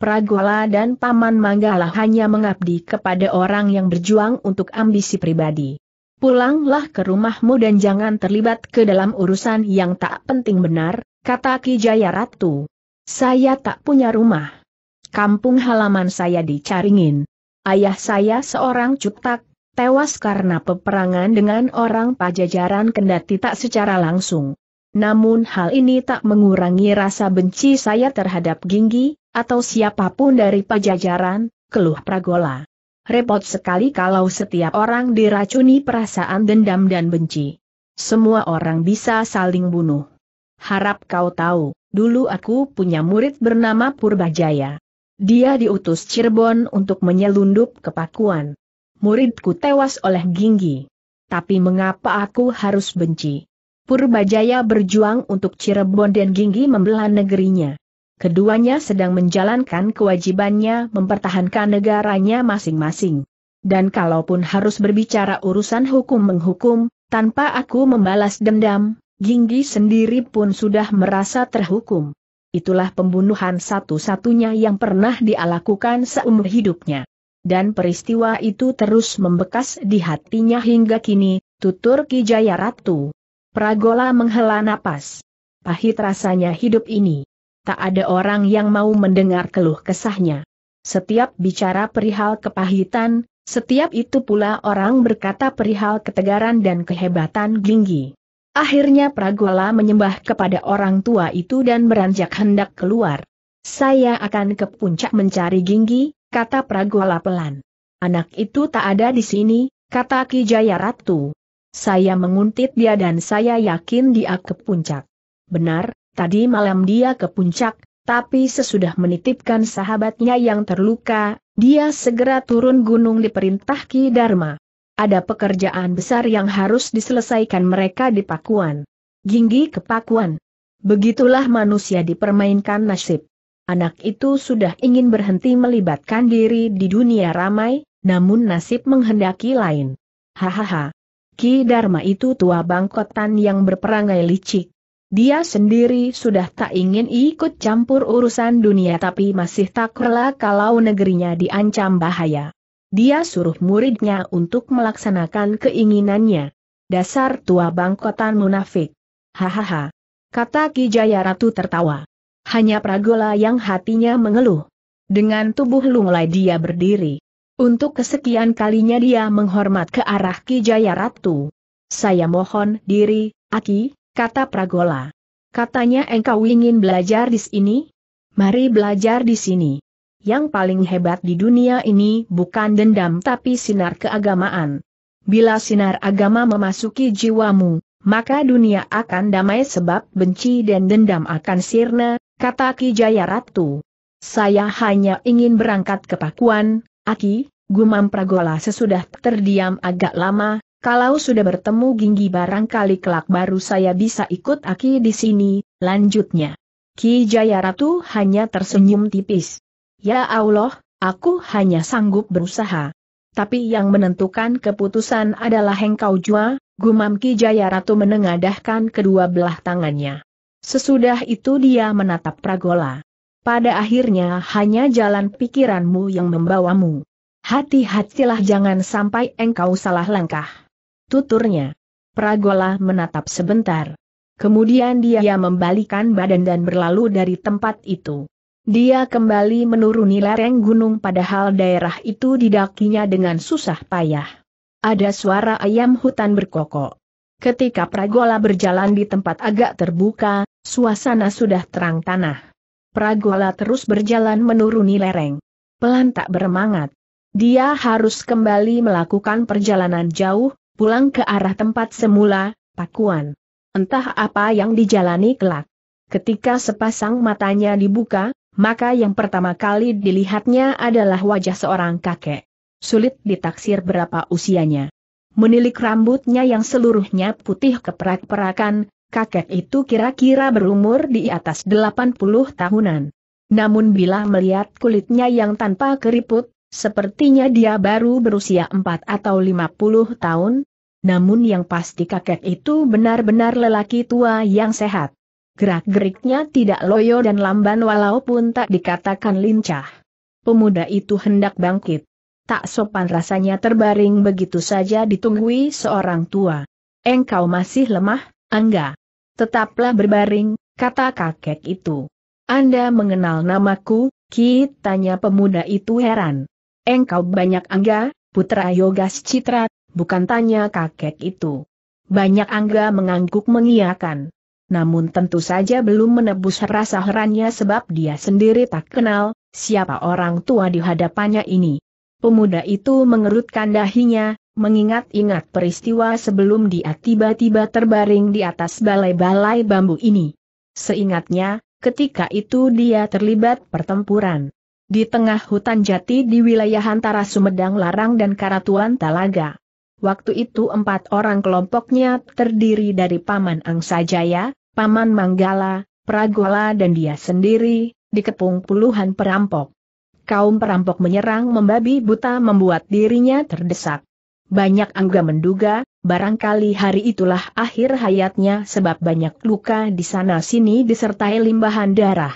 A: Pragola dan Paman Manggala hanya mengabdi kepada orang yang berjuang untuk ambisi pribadi. Pulanglah ke rumahmu dan jangan terlibat ke dalam urusan yang tak penting benar, kata Ki Jaya Ratu. Saya tak punya rumah kampung halaman saya di Caringin. Ayah saya seorang cuptak, tewas karena peperangan dengan orang pajajaran kendati tak secara langsung. Namun hal ini tak mengurangi rasa benci saya terhadap Ginggi, atau siapapun dari pajajaran, keluh Pragola. Repot sekali kalau setiap orang diracuni perasaan dendam dan benci. Semua orang bisa saling bunuh. Harap kau tahu, dulu aku punya murid bernama Purbajaya. Dia diutus Cirebon untuk menyelundup ke Pakuan. Muridku tewas oleh Ginggi. Tapi mengapa aku harus benci? Purbajaya berjuang untuk Cirebon dan Ginggi membela negerinya. Keduanya sedang menjalankan kewajibannya mempertahankan negaranya masing-masing. Dan kalaupun harus berbicara urusan hukum menghukum, tanpa aku membalas dendam, Ginggi sendiri pun sudah merasa terhukum itulah pembunuhan satu-satunya yang pernah dia seumur hidupnya. Dan peristiwa itu terus membekas di hatinya hingga kini, tutur Ki Ratu. Pragola menghela napas. Pahit rasanya hidup ini. Tak ada orang yang mau mendengar keluh kesahnya. Setiap bicara perihal kepahitan, setiap itu pula orang berkata perihal ketegaran dan kehebatan Ginggi. Akhirnya Pragola menyembah kepada orang tua itu dan beranjak hendak keluar. Saya akan ke puncak mencari Ginggi, kata Pragola pelan. Anak itu tak ada di sini, kata Kijaya Ratu. Saya menguntit dia dan saya yakin dia ke puncak. Benar, tadi malam dia ke puncak, tapi sesudah menitipkan sahabatnya yang terluka, dia segera turun gunung diperintah Ki Dharma. Ada pekerjaan besar yang harus diselesaikan mereka di Pakuan. Ginggi ke Pakuan. Begitulah manusia dipermainkan nasib. Anak itu sudah ingin berhenti melibatkan diri di dunia ramai, namun nasib menghendaki lain. Hahaha. Ki Dharma itu tua bangkotan yang berperangai licik. Dia sendiri sudah tak ingin ikut campur urusan dunia tapi masih tak rela kalau negerinya diancam bahaya. Dia suruh muridnya untuk melaksanakan keinginannya. Dasar tua bangkotan munafik. Hahaha. Kata Kijaya Ratu tertawa. Hanya Pragola yang hatinya mengeluh. Dengan tubuh lunglai dia berdiri. Untuk kesekian kalinya dia menghormat ke arah Kijaya Ratu. Saya mohon diri, Aki, kata Pragola. Katanya engkau ingin belajar di sini? Mari belajar di sini yang paling hebat di dunia ini bukan dendam tapi sinar keagamaan. Bila sinar agama memasuki jiwamu, maka dunia akan damai sebab benci dan dendam akan sirna, kata Ki Jaya Ratu. Saya hanya ingin berangkat ke Pakuan, Aki, gumam Pragola sesudah terdiam agak lama, kalau sudah bertemu Ginggi barangkali kelak baru saya bisa ikut Aki di sini, lanjutnya. Ki Jaya Ratu hanya tersenyum tipis. Ya Allah, aku hanya sanggup berusaha. Tapi yang menentukan keputusan adalah engkau Jua, gumam Ki Jaya Ratu menengadahkan kedua belah tangannya. Sesudah itu dia menatap Pragola. Pada akhirnya hanya jalan pikiranmu yang membawamu. Hati-hatilah jangan sampai engkau salah langkah. Tuturnya. Pragola menatap sebentar. Kemudian dia membalikan badan dan berlalu dari tempat itu. Dia kembali menuruni lereng gunung padahal daerah itu didakinya dengan susah payah. Ada suara ayam hutan berkokok. Ketika Pragola berjalan di tempat agak terbuka, suasana sudah terang tanah. Pragola terus berjalan menuruni lereng. Pelan tak bermangat. Dia harus kembali melakukan perjalanan jauh, pulang ke arah tempat semula, Pakuan. Entah apa yang dijalani kelak. Ketika sepasang matanya dibuka, maka yang pertama kali dilihatnya adalah wajah seorang kakek. Sulit ditaksir berapa usianya. Menilik rambutnya yang seluruhnya putih keperak-perakan, kakek itu kira-kira berumur di atas 80 tahunan. Namun bila melihat kulitnya yang tanpa keriput, sepertinya dia baru berusia 4 atau 50 tahun. Namun yang pasti kakek itu benar-benar lelaki tua yang sehat. Gerak-geriknya tidak loyo dan lamban walaupun tak dikatakan lincah. Pemuda itu hendak bangkit. Tak sopan rasanya terbaring begitu saja ditunggui seorang tua. Engkau masih lemah, Angga. Tetaplah berbaring, kata kakek itu. Anda mengenal namaku, Ki, tanya pemuda itu heran. Engkau banyak Angga, putra Yogas Citra, bukan tanya kakek itu. Banyak Angga mengangguk mengiakan namun tentu saja belum menebus rasa herannya sebab dia sendiri tak kenal, siapa orang tua di hadapannya ini. Pemuda itu mengerutkan dahinya, mengingat-ingat peristiwa sebelum dia tiba-tiba terbaring di atas balai-balai bambu ini. Seingatnya, ketika itu dia terlibat pertempuran. Di tengah hutan jati di wilayah antara Sumedang Larang dan Karatuan Talaga. Waktu itu empat orang kelompoknya terdiri dari Paman angsa jaya Paman Manggala, Pragola dan dia sendiri, dikepung puluhan perampok. Kaum perampok menyerang membabi buta membuat dirinya terdesak. Banyak angga menduga, barangkali hari itulah akhir hayatnya sebab banyak luka di sana-sini disertai limbahan darah.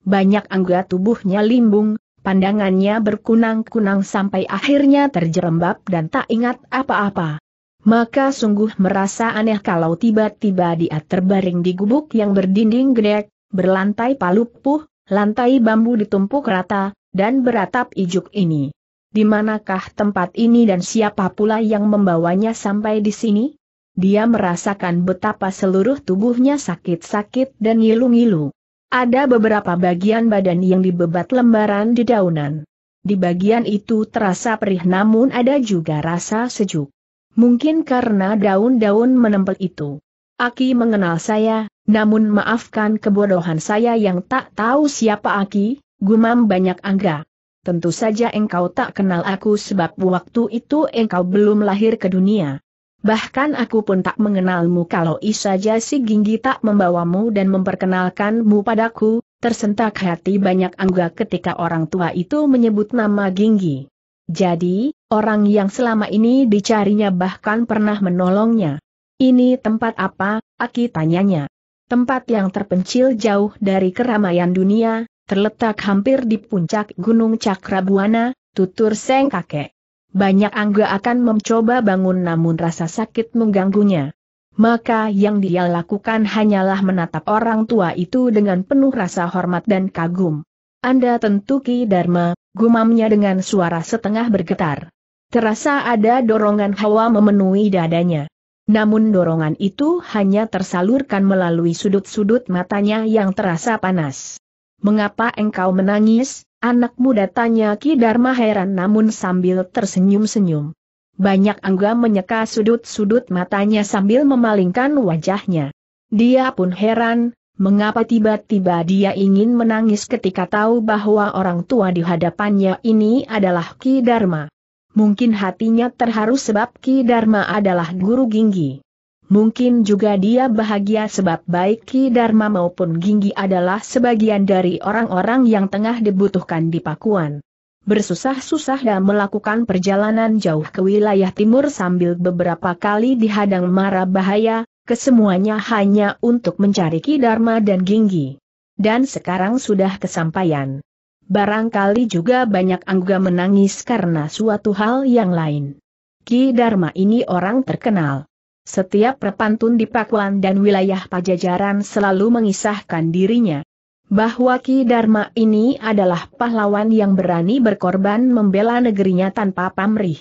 A: Banyak angga tubuhnya limbung, pandangannya berkunang-kunang sampai akhirnya terjerembab dan tak ingat apa-apa. Maka sungguh merasa aneh kalau tiba-tiba dia terbaring di gubuk yang berdinding gedek, berlantai palupuh, lantai bambu ditumpuk rata, dan beratap ijuk ini. Di manakah tempat ini dan siapa pula yang membawanya sampai di sini? Dia merasakan betapa seluruh tubuhnya sakit-sakit dan ngilu-ngilu. Ada beberapa bagian badan yang dibebat lembaran di daunan. Di bagian itu terasa perih namun ada juga rasa sejuk. Mungkin karena daun-daun menempel itu. Aki mengenal saya, namun maafkan kebodohan saya yang tak tahu siapa Aki, gumam banyak angga. Tentu saja engkau tak kenal aku sebab waktu itu engkau belum lahir ke dunia. Bahkan aku pun tak mengenalmu kalau isaja si Ginggi tak membawamu dan memperkenalkanmu padaku, tersentak hati banyak angga ketika orang tua itu menyebut nama Ginggi. Jadi, orang yang selama ini dicarinya bahkan pernah menolongnya. Ini tempat apa, Aki tanyanya. Tempat yang terpencil jauh dari keramaian dunia, terletak hampir di puncak Gunung Cakrabuana, tutur Seng kakek. Banyak angga akan mencoba bangun namun rasa sakit mengganggunya. Maka yang dia lakukan hanyalah menatap orang tua itu dengan penuh rasa hormat dan kagum. Anda tentu Ki Dharma, gumamnya dengan suara setengah bergetar. Terasa ada dorongan hawa memenuhi dadanya. Namun dorongan itu hanya tersalurkan melalui sudut-sudut matanya yang terasa panas. Mengapa engkau menangis, anak muda tanya Ki Dharma heran namun sambil tersenyum-senyum. Banyak angga menyeka sudut-sudut matanya sambil memalingkan wajahnya. Dia pun heran, Mengapa tiba-tiba dia ingin menangis ketika tahu bahwa orang tua di hadapannya ini adalah Ki Dharma? Mungkin hatinya terharu sebab Ki Dharma adalah guru Ginggi. Mungkin juga dia bahagia sebab baik Ki Dharma maupun Ginggi adalah sebagian dari orang-orang yang tengah dibutuhkan di Pakuan. Bersusah-susah dan melakukan perjalanan jauh ke wilayah timur sambil beberapa kali dihadang mara bahaya, kesemuanya hanya untuk mencari Kidarma dan Ginggi. Dan sekarang sudah kesampaian. Barangkali juga banyak angga menangis karena suatu hal yang lain. Ki Dharma ini orang terkenal. Setiap perpantun di Pakuan dan wilayah pajajaran selalu mengisahkan dirinya. Bahwa Ki Dharma ini adalah pahlawan yang berani berkorban membela negerinya tanpa pamrih.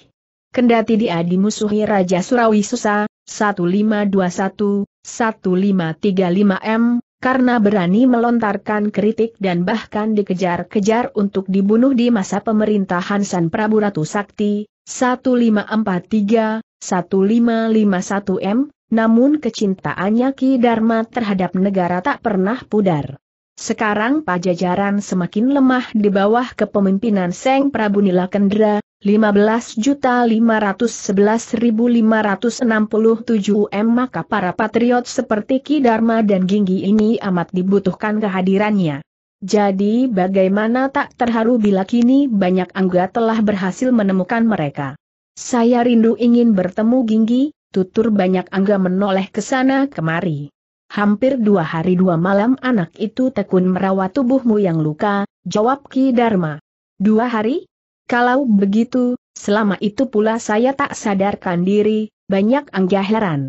A: Kendati dia dimusuhi Raja Surawi Susa, 1521-1535M, karena berani melontarkan kritik dan bahkan dikejar-kejar untuk dibunuh di masa pemerintahan San Prabu Ratu Sakti, 1543-1551M, namun kecintaannya Ki Dharma terhadap negara tak pernah pudar. Sekarang pajajaran semakin lemah di bawah kepemimpinan Seng Prabu Nila Nilakendra, 15.511.567 M maka para patriot seperti Ki Dharma dan Ginggi ini amat dibutuhkan kehadirannya. Jadi bagaimana tak terharu bila kini banyak angga telah berhasil menemukan mereka. Saya rindu ingin bertemu Ginggi, tutur banyak angga menoleh ke sana kemari. Hampir dua hari dua malam anak itu tekun merawat tubuhmu yang luka, jawab Ki Dharma. Dua hari? Kalau begitu, selama itu pula saya tak sadarkan diri, banyak angga ya heran.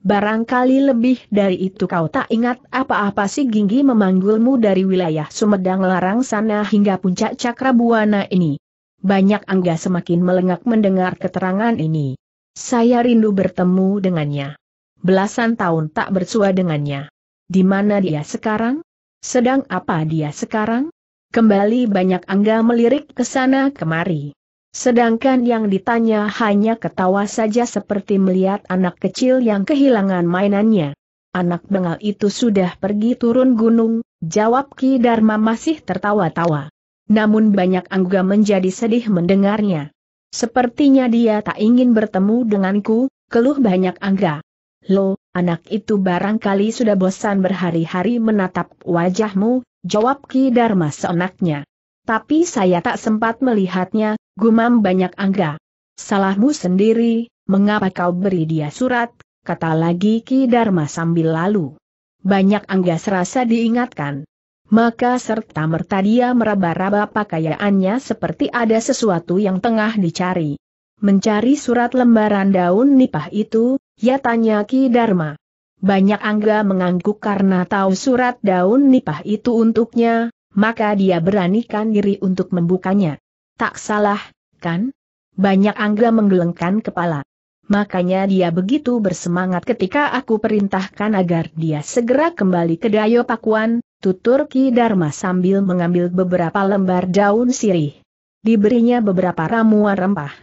A: Barangkali lebih dari itu kau tak ingat apa-apa si Ginggi memanggulmu dari wilayah Sumedang Larang sana hingga puncak Cakrabuana ini. Banyak angga ya semakin melengak mendengar keterangan ini. Saya rindu bertemu dengannya. Belasan tahun tak bersua dengannya. Di mana dia sekarang? Sedang apa dia sekarang? Kembali banyak angga melirik ke sana kemari. Sedangkan yang ditanya hanya ketawa saja seperti melihat anak kecil yang kehilangan mainannya. Anak bengal itu sudah pergi turun gunung, jawab Ki Dharma masih tertawa-tawa. Namun banyak angga menjadi sedih mendengarnya. Sepertinya dia tak ingin bertemu denganku, keluh banyak angga. Lo, anak itu barangkali sudah bosan berhari-hari menatap wajahmu, jawab Ki Dharma seenaknya. Tapi saya tak sempat melihatnya, gumam banyak angga. Salahmu sendiri, mengapa kau beri dia surat, kata lagi Ki Dharma sambil lalu. Banyak angga serasa diingatkan. Maka serta merta dia meraba-raba pakaiannya seperti ada sesuatu yang tengah dicari. Mencari surat lembaran daun nipah itu, ya tanya Ki Dharma. Banyak Angga mengangguk karena tahu surat daun nipah itu untuknya, maka dia beranikan diri untuk membukanya. Tak salah, kan? Banyak Angga menggelengkan kepala. Makanya dia begitu bersemangat ketika aku perintahkan agar dia segera kembali ke Dayo Pakuan, tutur Ki Dharma sambil mengambil beberapa lembar daun sirih. Diberinya beberapa ramuan rempah.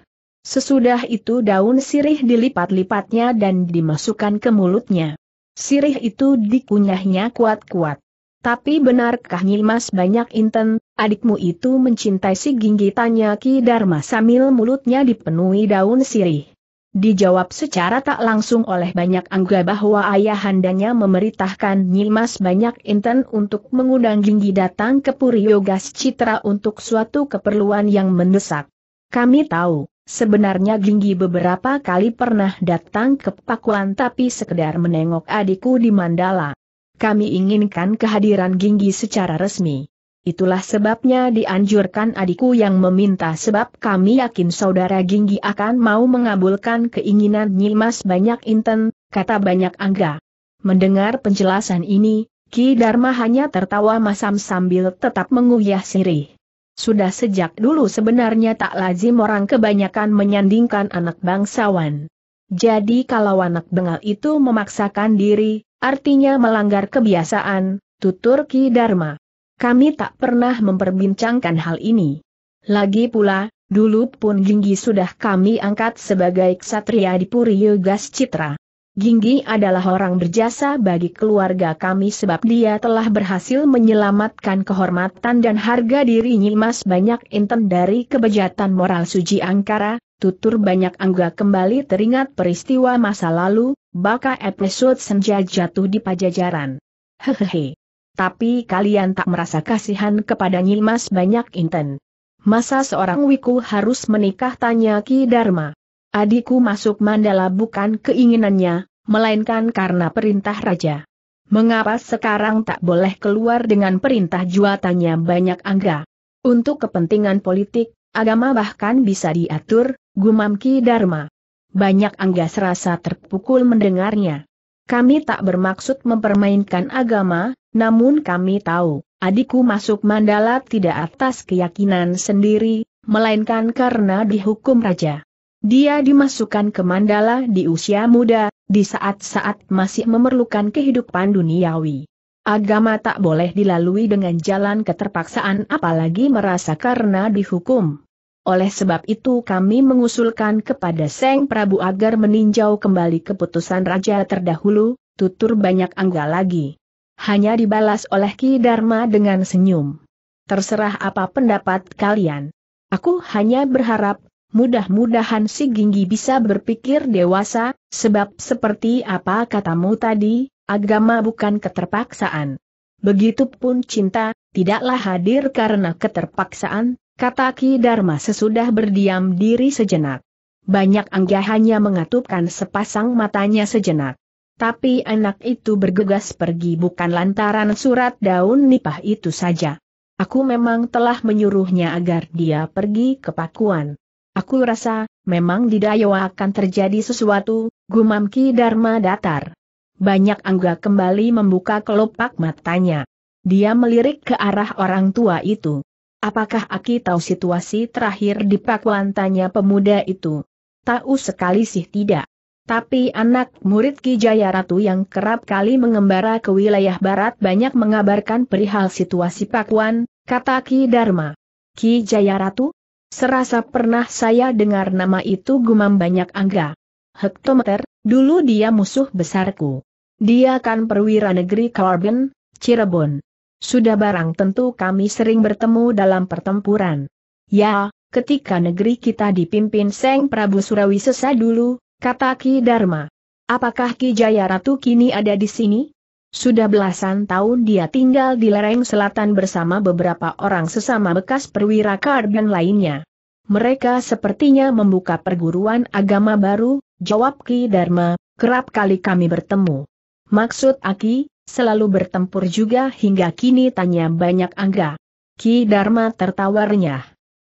A: Sesudah itu daun sirih dilipat-lipatnya dan dimasukkan ke mulutnya. Sirih itu dikunyahnya kuat-kuat. Tapi benarkah Nyimas banyak inten, adikmu itu mencintai si Ginggi tanya Ki Dharma sambil mulutnya dipenuhi daun sirih. Dijawab secara tak langsung oleh banyak angga bahwa ayahandanya memerintahkan Nyimas banyak inten untuk mengundang Ginggi datang ke Puriyogas Citra untuk suatu keperluan yang mendesak. Kami tahu. Sebenarnya Ginggi beberapa kali pernah datang ke Pakuan tapi sekedar menengok adikku di Mandala. Kami inginkan kehadiran Ginggi secara resmi. Itulah sebabnya dianjurkan adikku yang meminta sebab kami yakin saudara Ginggi akan mau mengabulkan keinginan Nyimas Banyak Inten, kata Banyak Angga. Mendengar penjelasan ini, Ki Dharma hanya tertawa masam sambil tetap menguyah sirih. Sudah sejak dulu sebenarnya tak lazim orang kebanyakan menyandingkan anak bangsawan. Jadi kalau anak bengal itu memaksakan diri, artinya melanggar kebiasaan, tutur Ki Dharma. Kami tak pernah memperbincangkan hal ini. Lagi pula, dulu pun Jinggi sudah kami angkat sebagai ksatria di Puri Yogas Citra. Ginggi adalah orang berjasa bagi keluarga kami sebab dia telah berhasil menyelamatkan kehormatan dan harga diri Nyimas banyak inten dari kebejatan moral suji Angkara, tutur banyak angga kembali teringat peristiwa masa lalu, baka episode senja jatuh di pajajaran. Hehehe. Tapi kalian tak merasa kasihan kepada Nyimas banyak inten. Masa seorang wiku harus menikah tanya Ki Dharma. Adikku masuk Mandala bukan keinginannya, melainkan karena perintah raja. Mengapa sekarang tak boleh keluar dengan perintah juatannya banyak angga? Untuk kepentingan politik, agama bahkan bisa diatur, gumam Ki Dharma. Banyak angga serasa terpukul mendengarnya. Kami tak bermaksud mempermainkan agama, namun kami tahu, adikku masuk mandala tidak atas keyakinan sendiri, melainkan karena dihukum raja. Dia dimasukkan ke Mandala di usia muda, di saat-saat masih memerlukan kehidupan duniawi. Agama tak boleh dilalui dengan jalan keterpaksaan apalagi merasa karena dihukum. Oleh sebab itu kami mengusulkan kepada Seng Prabu agar meninjau kembali keputusan Raja terdahulu, tutur banyak angga lagi. Hanya dibalas oleh Ki Dharma dengan senyum. Terserah apa pendapat kalian. Aku hanya berharap Mudah-mudahan si Ginggi bisa berpikir dewasa, sebab seperti apa katamu tadi, agama bukan keterpaksaan. Begitupun cinta, tidaklah hadir karena keterpaksaan, kata Ki Dharma sesudah berdiam diri sejenak. Banyak angga hanya mengatupkan sepasang matanya sejenak. Tapi anak itu bergegas pergi bukan lantaran surat daun nipah itu saja. Aku memang telah menyuruhnya agar dia pergi ke Pakuan. Aku rasa, memang di Dayawa akan terjadi sesuatu, gumam Ki Dharma Datar. Banyak Angga kembali membuka kelopak matanya. Dia melirik ke arah orang tua itu. Apakah Aki tahu situasi terakhir di Pakuan tanya pemuda itu? Tahu sekali sih tidak. Tapi anak murid Ki Jaya Ratu yang kerap kali mengembara ke wilayah barat banyak mengabarkan perihal situasi Pakuan, kata Ki Dharma. Ki Jaya Ratu? Serasa pernah saya dengar nama itu gumam banyak angga. Hektometer, dulu dia musuh besarku. Dia kan perwira negeri Carbon, Cirebon. Sudah barang tentu kami sering bertemu dalam pertempuran. Ya, ketika negeri kita dipimpin Seng Prabu Surawisesa dulu, kata Ki Dharma. Apakah Ki Jaya Ratu kini ada di sini? Sudah belasan tahun dia tinggal di lereng selatan bersama beberapa orang sesama bekas perwira kardan lainnya. Mereka sepertinya membuka perguruan agama baru, jawab Ki Dharma, kerap kali kami bertemu. Maksud Aki, selalu bertempur juga hingga kini tanya banyak angga. Ki Dharma tertawa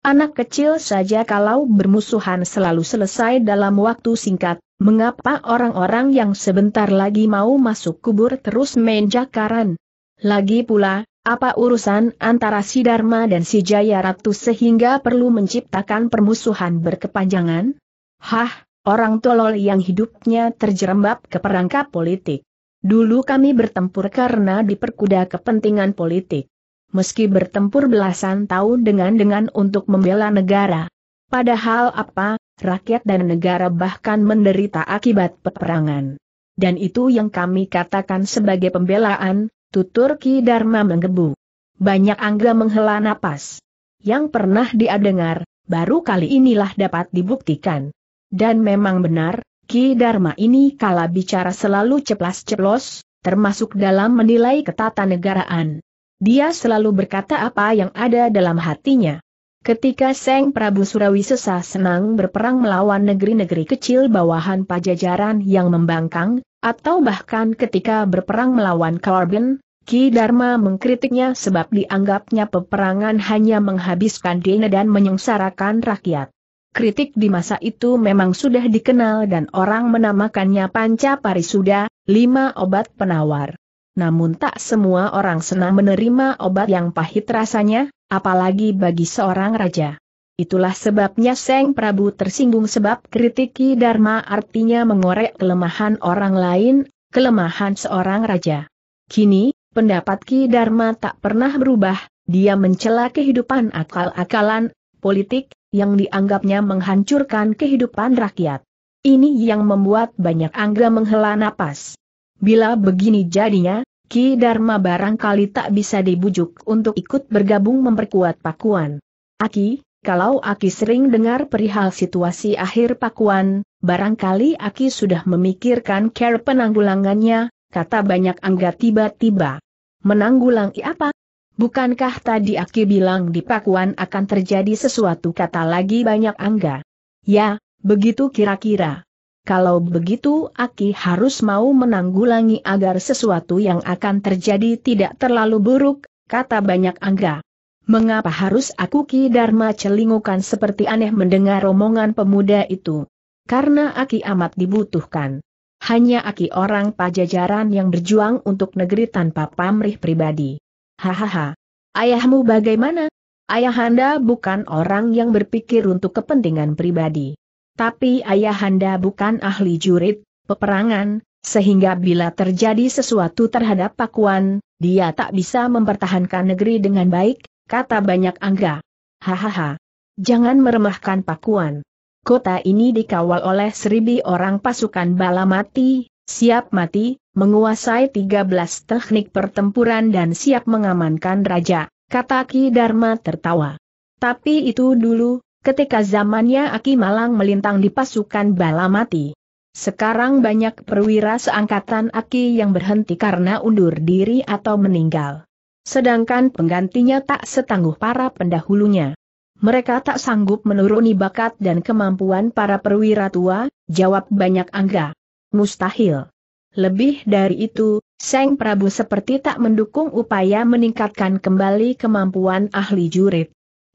A: Anak kecil saja kalau bermusuhan selalu selesai dalam waktu singkat, mengapa orang-orang yang sebentar lagi mau masuk kubur terus main jakaran? Lagi pula, apa urusan antara si Dharma dan si Jaya Ratu sehingga perlu menciptakan permusuhan berkepanjangan? Hah, orang tolol yang hidupnya terjerembab ke perangkap politik. Dulu kami bertempur karena diperkuda kepentingan politik meski bertempur belasan tahun dengan-dengan untuk membela negara. Padahal apa, rakyat dan negara bahkan menderita akibat peperangan. Dan itu yang kami katakan sebagai pembelaan, tutur Ki Dharma menggebu. Banyak angga menghela napas. Yang pernah dia dengar, baru kali inilah dapat dibuktikan. Dan memang benar, Ki Dharma ini kala bicara selalu ceplas-ceplos, termasuk dalam menilai ketatanegaraan. Dia selalu berkata apa yang ada dalam hatinya. Ketika Seng Prabu Surawi sesa senang berperang melawan negeri-negeri kecil bawahan pajajaran yang membangkang, atau bahkan ketika berperang melawan Corbin, Ki Dharma mengkritiknya sebab dianggapnya peperangan hanya menghabiskan dana dan menyengsarakan rakyat. Kritik di masa itu memang sudah dikenal dan orang menamakannya Panca Parisuda, lima obat penawar namun tak semua orang senang menerima obat yang pahit rasanya, apalagi bagi seorang raja. Itulah sebabnya Seng Prabu tersinggung sebab kritiki Dharma artinya mengorek kelemahan orang lain, kelemahan seorang raja. Kini, pendapat Ki Dharma tak pernah berubah, dia mencela kehidupan akal-akalan, politik, yang dianggapnya menghancurkan kehidupan rakyat. Ini yang membuat banyak Angga menghela napas. Bila begini jadinya, Ki Dharma barangkali tak bisa dibujuk untuk ikut bergabung memperkuat Pakuan. Aki, kalau Aki sering dengar perihal situasi akhir Pakuan, barangkali Aki sudah memikirkan care penanggulangannya, kata banyak angga tiba-tiba. Menanggulangi apa? Bukankah tadi Aki bilang di Pakuan akan terjadi sesuatu kata lagi banyak angga? Ya, begitu kira-kira. Kalau begitu Aki harus mau menanggulangi agar sesuatu yang akan terjadi tidak terlalu buruk, kata banyak Angga. Mengapa harus aku Ki Dharma celingukan seperti aneh mendengar omongan pemuda itu? Karena Aki amat dibutuhkan. Hanya Aki orang pajajaran yang berjuang untuk negeri tanpa pamrih pribadi. Hahaha. Ayahmu bagaimana? Ayahanda bukan orang yang berpikir untuk kepentingan pribadi. Tapi ayahanda bukan ahli jurid, peperangan, sehingga bila terjadi sesuatu terhadap Pakuan, dia tak bisa mempertahankan negeri dengan baik, kata banyak angga. Hahaha. Jangan meremehkan Pakuan. Kota ini dikawal oleh seribu orang pasukan bala mati, siap mati, menguasai 13 teknik pertempuran dan siap mengamankan raja, kata Ki Dharma tertawa. Tapi itu dulu, ketika zamannya Aki Malang melintang di pasukan Balamati. Sekarang banyak perwira seangkatan Aki yang berhenti karena undur diri atau meninggal. Sedangkan penggantinya tak setangguh para pendahulunya. Mereka tak sanggup menuruni bakat dan kemampuan para perwira tua, jawab banyak angga. Mustahil. Lebih dari itu, Seng Prabu seperti tak mendukung upaya meningkatkan kembali kemampuan ahli jurid.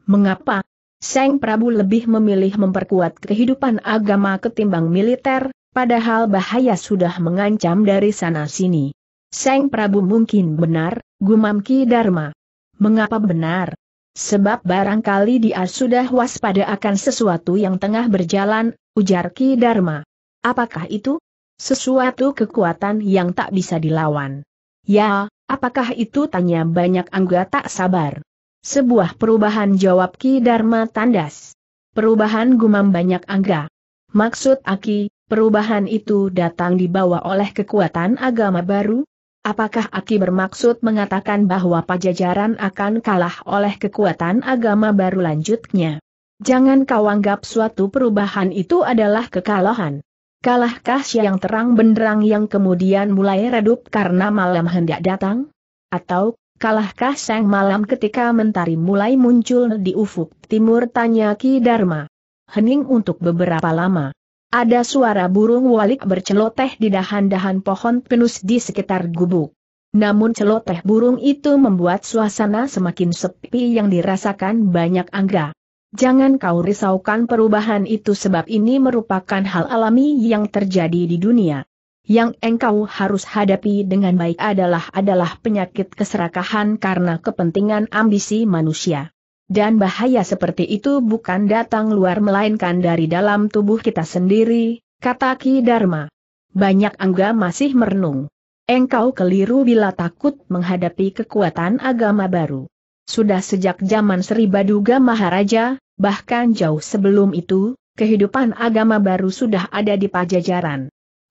A: Mengapa? Seng Prabu lebih memilih memperkuat kehidupan agama ketimbang militer, padahal bahaya sudah mengancam dari sana-sini. Seng Prabu mungkin benar, gumam Ki Dharma. Mengapa benar? Sebab barangkali dia sudah waspada akan sesuatu yang tengah berjalan, ujar Ki Dharma. Apakah itu? Sesuatu kekuatan yang tak bisa dilawan. Ya, apakah itu tanya banyak anggota sabar. Sebuah perubahan jawab Ki Dharma tandas. Perubahan gumam banyak angga. Maksud Aki, perubahan itu datang dibawa oleh kekuatan agama baru? Apakah Aki bermaksud mengatakan bahwa pajajaran akan kalah oleh kekuatan agama baru lanjutnya? Jangan kau anggap suatu perubahan itu adalah kekalahan. Kalahkah yang terang benderang yang kemudian mulai redup karena malam hendak datang? Atau kalahkah sang malam ketika mentari mulai muncul di ufuk timur tanya Ki Dharma. Hening untuk beberapa lama. Ada suara burung walik berceloteh di dahan-dahan pohon pinus di sekitar gubuk. Namun celoteh burung itu membuat suasana semakin sepi yang dirasakan banyak angga. Jangan kau risaukan perubahan itu sebab ini merupakan hal alami yang terjadi di dunia. Yang engkau harus hadapi dengan baik adalah adalah penyakit keserakahan karena kepentingan ambisi manusia. Dan bahaya seperti itu bukan datang luar melainkan dari dalam tubuh kita sendiri, kata Ki Dharma. Banyak angga masih merenung. Engkau keliru bila takut menghadapi kekuatan agama baru. Sudah sejak zaman Sri Baduga Maharaja, bahkan jauh sebelum itu, kehidupan agama baru sudah ada di pajajaran.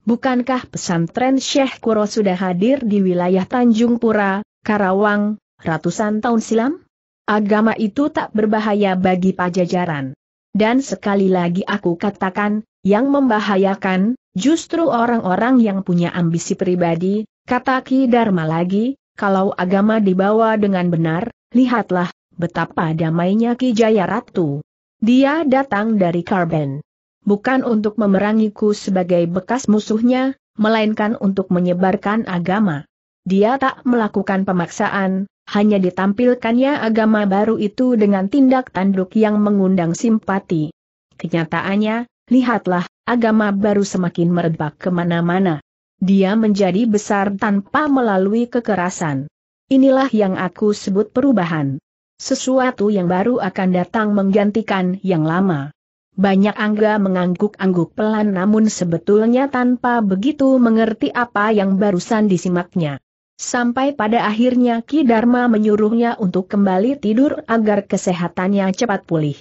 A: Bukankah pesantren Syekh Kuro sudah hadir di wilayah Tanjung Pura, Karawang, ratusan tahun silam? Agama itu tak berbahaya bagi pajajaran. Dan sekali lagi aku katakan, yang membahayakan, justru orang-orang yang punya ambisi pribadi, kata Ki Dharma lagi, kalau agama dibawa dengan benar, lihatlah, betapa damainya Ki Jaya Ratu. Dia datang dari Karben bukan untuk memerangiku sebagai bekas musuhnya, melainkan untuk menyebarkan agama. Dia tak melakukan pemaksaan, hanya ditampilkannya agama baru itu dengan tindak tanduk yang mengundang simpati. Kenyataannya, lihatlah, agama baru semakin merebak kemana-mana. Dia menjadi besar tanpa melalui kekerasan. Inilah yang aku sebut perubahan. Sesuatu yang baru akan datang menggantikan yang lama. Banyak Angga mengangguk-angguk pelan namun sebetulnya tanpa begitu mengerti apa yang barusan disimaknya. Sampai pada akhirnya Ki Dharma menyuruhnya untuk kembali tidur agar kesehatannya cepat pulih.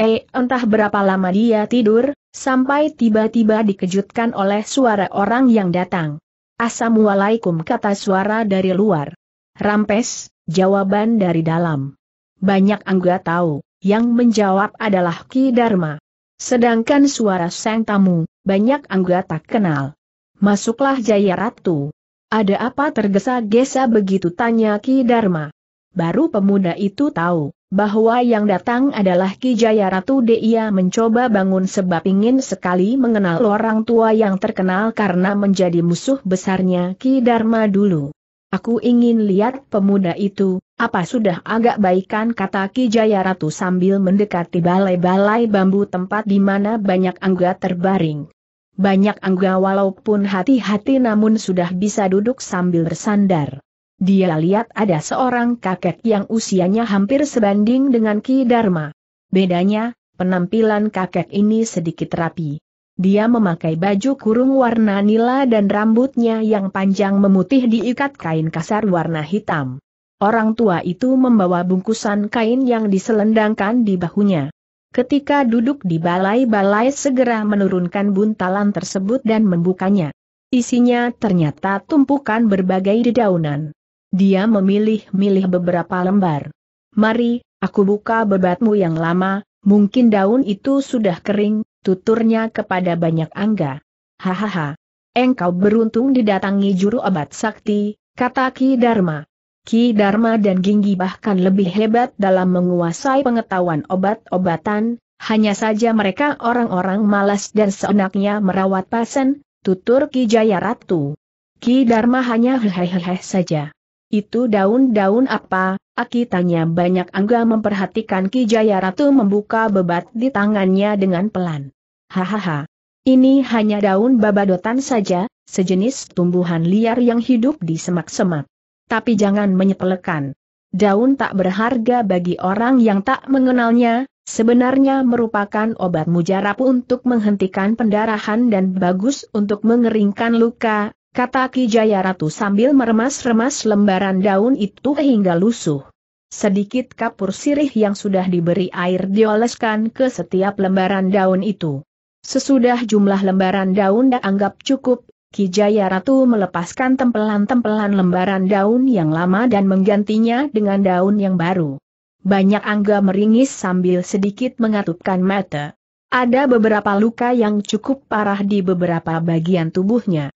A: Eh, entah berapa lama dia tidur, sampai tiba-tiba dikejutkan oleh suara orang yang datang. Assalamualaikum kata suara dari luar. Rampes, jawaban dari dalam. Banyak Angga tahu, yang menjawab adalah Ki Dharma. Sedangkan suara sang tamu, banyak anggota tak kenal. Masuklah Jaya Ratu. Ada apa tergesa-gesa begitu tanya Ki Dharma. Baru pemuda itu tahu, bahwa yang datang adalah Ki Jaya Ratu dia mencoba bangun sebab ingin sekali mengenal orang tua yang terkenal karena menjadi musuh besarnya Ki Dharma dulu. Aku ingin lihat pemuda itu, apa sudah agak baikan kata Ki Ratu sambil mendekati balai-balai bambu tempat di mana banyak angga terbaring. Banyak angga walaupun hati-hati namun sudah bisa duduk sambil bersandar. Dia lihat ada seorang kakek yang usianya hampir sebanding dengan Ki Dharma. Bedanya, penampilan kakek ini sedikit rapi. Dia memakai baju kurung warna nila dan rambutnya yang panjang memutih diikat kain kasar warna hitam. Orang tua itu membawa bungkusan kain yang diselendangkan di bahunya. Ketika duduk di balai-balai segera menurunkan buntalan tersebut dan membukanya. Isinya ternyata tumpukan berbagai dedaunan. Dia memilih-milih beberapa lembar. Mari, aku buka bebatmu yang lama, mungkin daun itu sudah kering, tuturnya kepada banyak angga. Hahaha. Engkau beruntung didatangi juru obat sakti, kata Ki Dharma. Ki Dharma dan Ginggi bahkan lebih hebat dalam menguasai pengetahuan obat-obatan, hanya saja mereka orang-orang malas dan seenaknya merawat pasien, tutur Ki Jaya Ratu. Ki Dharma hanya hehehe saja. Itu daun-daun apa? Aki tanya banyak angga memperhatikan Ki Jaya Ratu membuka bebat di tangannya dengan pelan. Hahaha. Ini hanya daun babadotan saja, sejenis tumbuhan liar yang hidup di semak-semak. Tapi jangan menyepelekan. Daun tak berharga bagi orang yang tak mengenalnya, sebenarnya merupakan obat mujarab untuk menghentikan pendarahan dan bagus untuk mengeringkan luka, kata Kijaya Ratu sambil meremas-remas lembaran daun itu hingga lusuh. Sedikit kapur sirih yang sudah diberi air dioleskan ke setiap lembaran daun itu. Sesudah jumlah lembaran daun dianggap cukup, Kijaya Ratu melepaskan tempelan-tempelan lembaran daun yang lama dan menggantinya dengan daun yang baru. Banyak angga meringis sambil sedikit mengatupkan mata. Ada beberapa luka yang cukup parah di beberapa bagian tubuhnya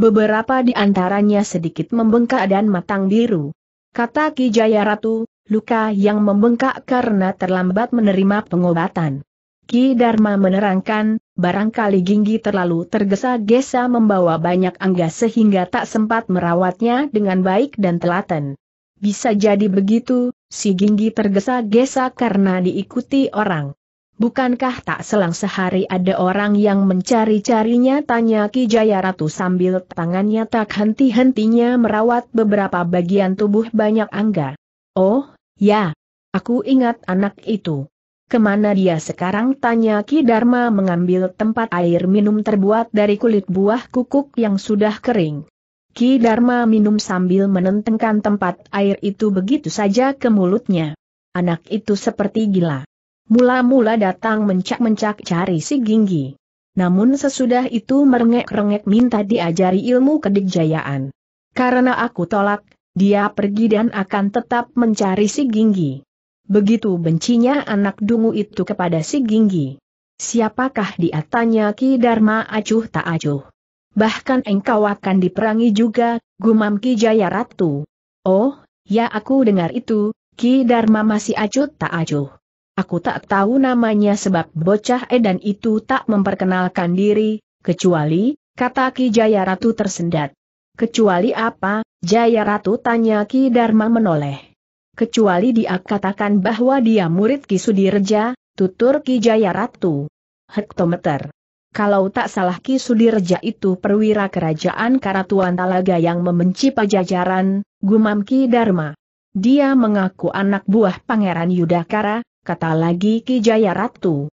A: beberapa di antaranya sedikit membengkak dan matang biru. Kata Ki Jaya Ratu, luka yang membengkak karena terlambat menerima pengobatan. Ki Dharma menerangkan, barangkali Ginggi terlalu tergesa-gesa membawa banyak angga sehingga tak sempat merawatnya dengan baik dan telaten. Bisa jadi begitu, si Ginggi tergesa-gesa karena diikuti orang. Bukankah tak selang sehari ada orang yang mencari-carinya? Tanya Ki Jaya Ratu sambil tangannya tak henti-hentinya merawat beberapa bagian tubuh banyak angga. Oh, ya. Aku ingat anak itu. Kemana dia sekarang? Tanya Ki Dharma mengambil tempat air minum terbuat dari kulit buah kukuk yang sudah kering. Ki Dharma minum sambil menentengkan tempat air itu begitu saja ke mulutnya. Anak itu seperti gila mula-mula datang mencak-mencak cari si Ginggi. Namun sesudah itu merengek-rengek minta diajari ilmu kedikjayaan. Karena aku tolak, dia pergi dan akan tetap mencari si Ginggi. Begitu bencinya anak dungu itu kepada si Ginggi. Siapakah dia tanya Ki Dharma acuh tak acuh. Bahkan engkau akan diperangi juga, gumam Ki Jaya Ratu. Oh, ya aku dengar itu, Ki Dharma masih acuh tak acuh. Aku tak tahu namanya sebab bocah edan itu tak memperkenalkan diri, kecuali, kata Ki Jaya Ratu tersendat. Kecuali apa, Jaya Ratu tanya Ki Dharma menoleh. Kecuali dia katakan bahwa dia murid Ki Sudirja, tutur Ki Jaya Ratu. Hektometer. Kalau tak salah Ki Sudirja itu perwira kerajaan Karatuan Talaga yang membenci pajajaran, gumam Ki Dharma. Dia mengaku anak buah Pangeran Yudhakara kata lagi Ki Jaya Ratu.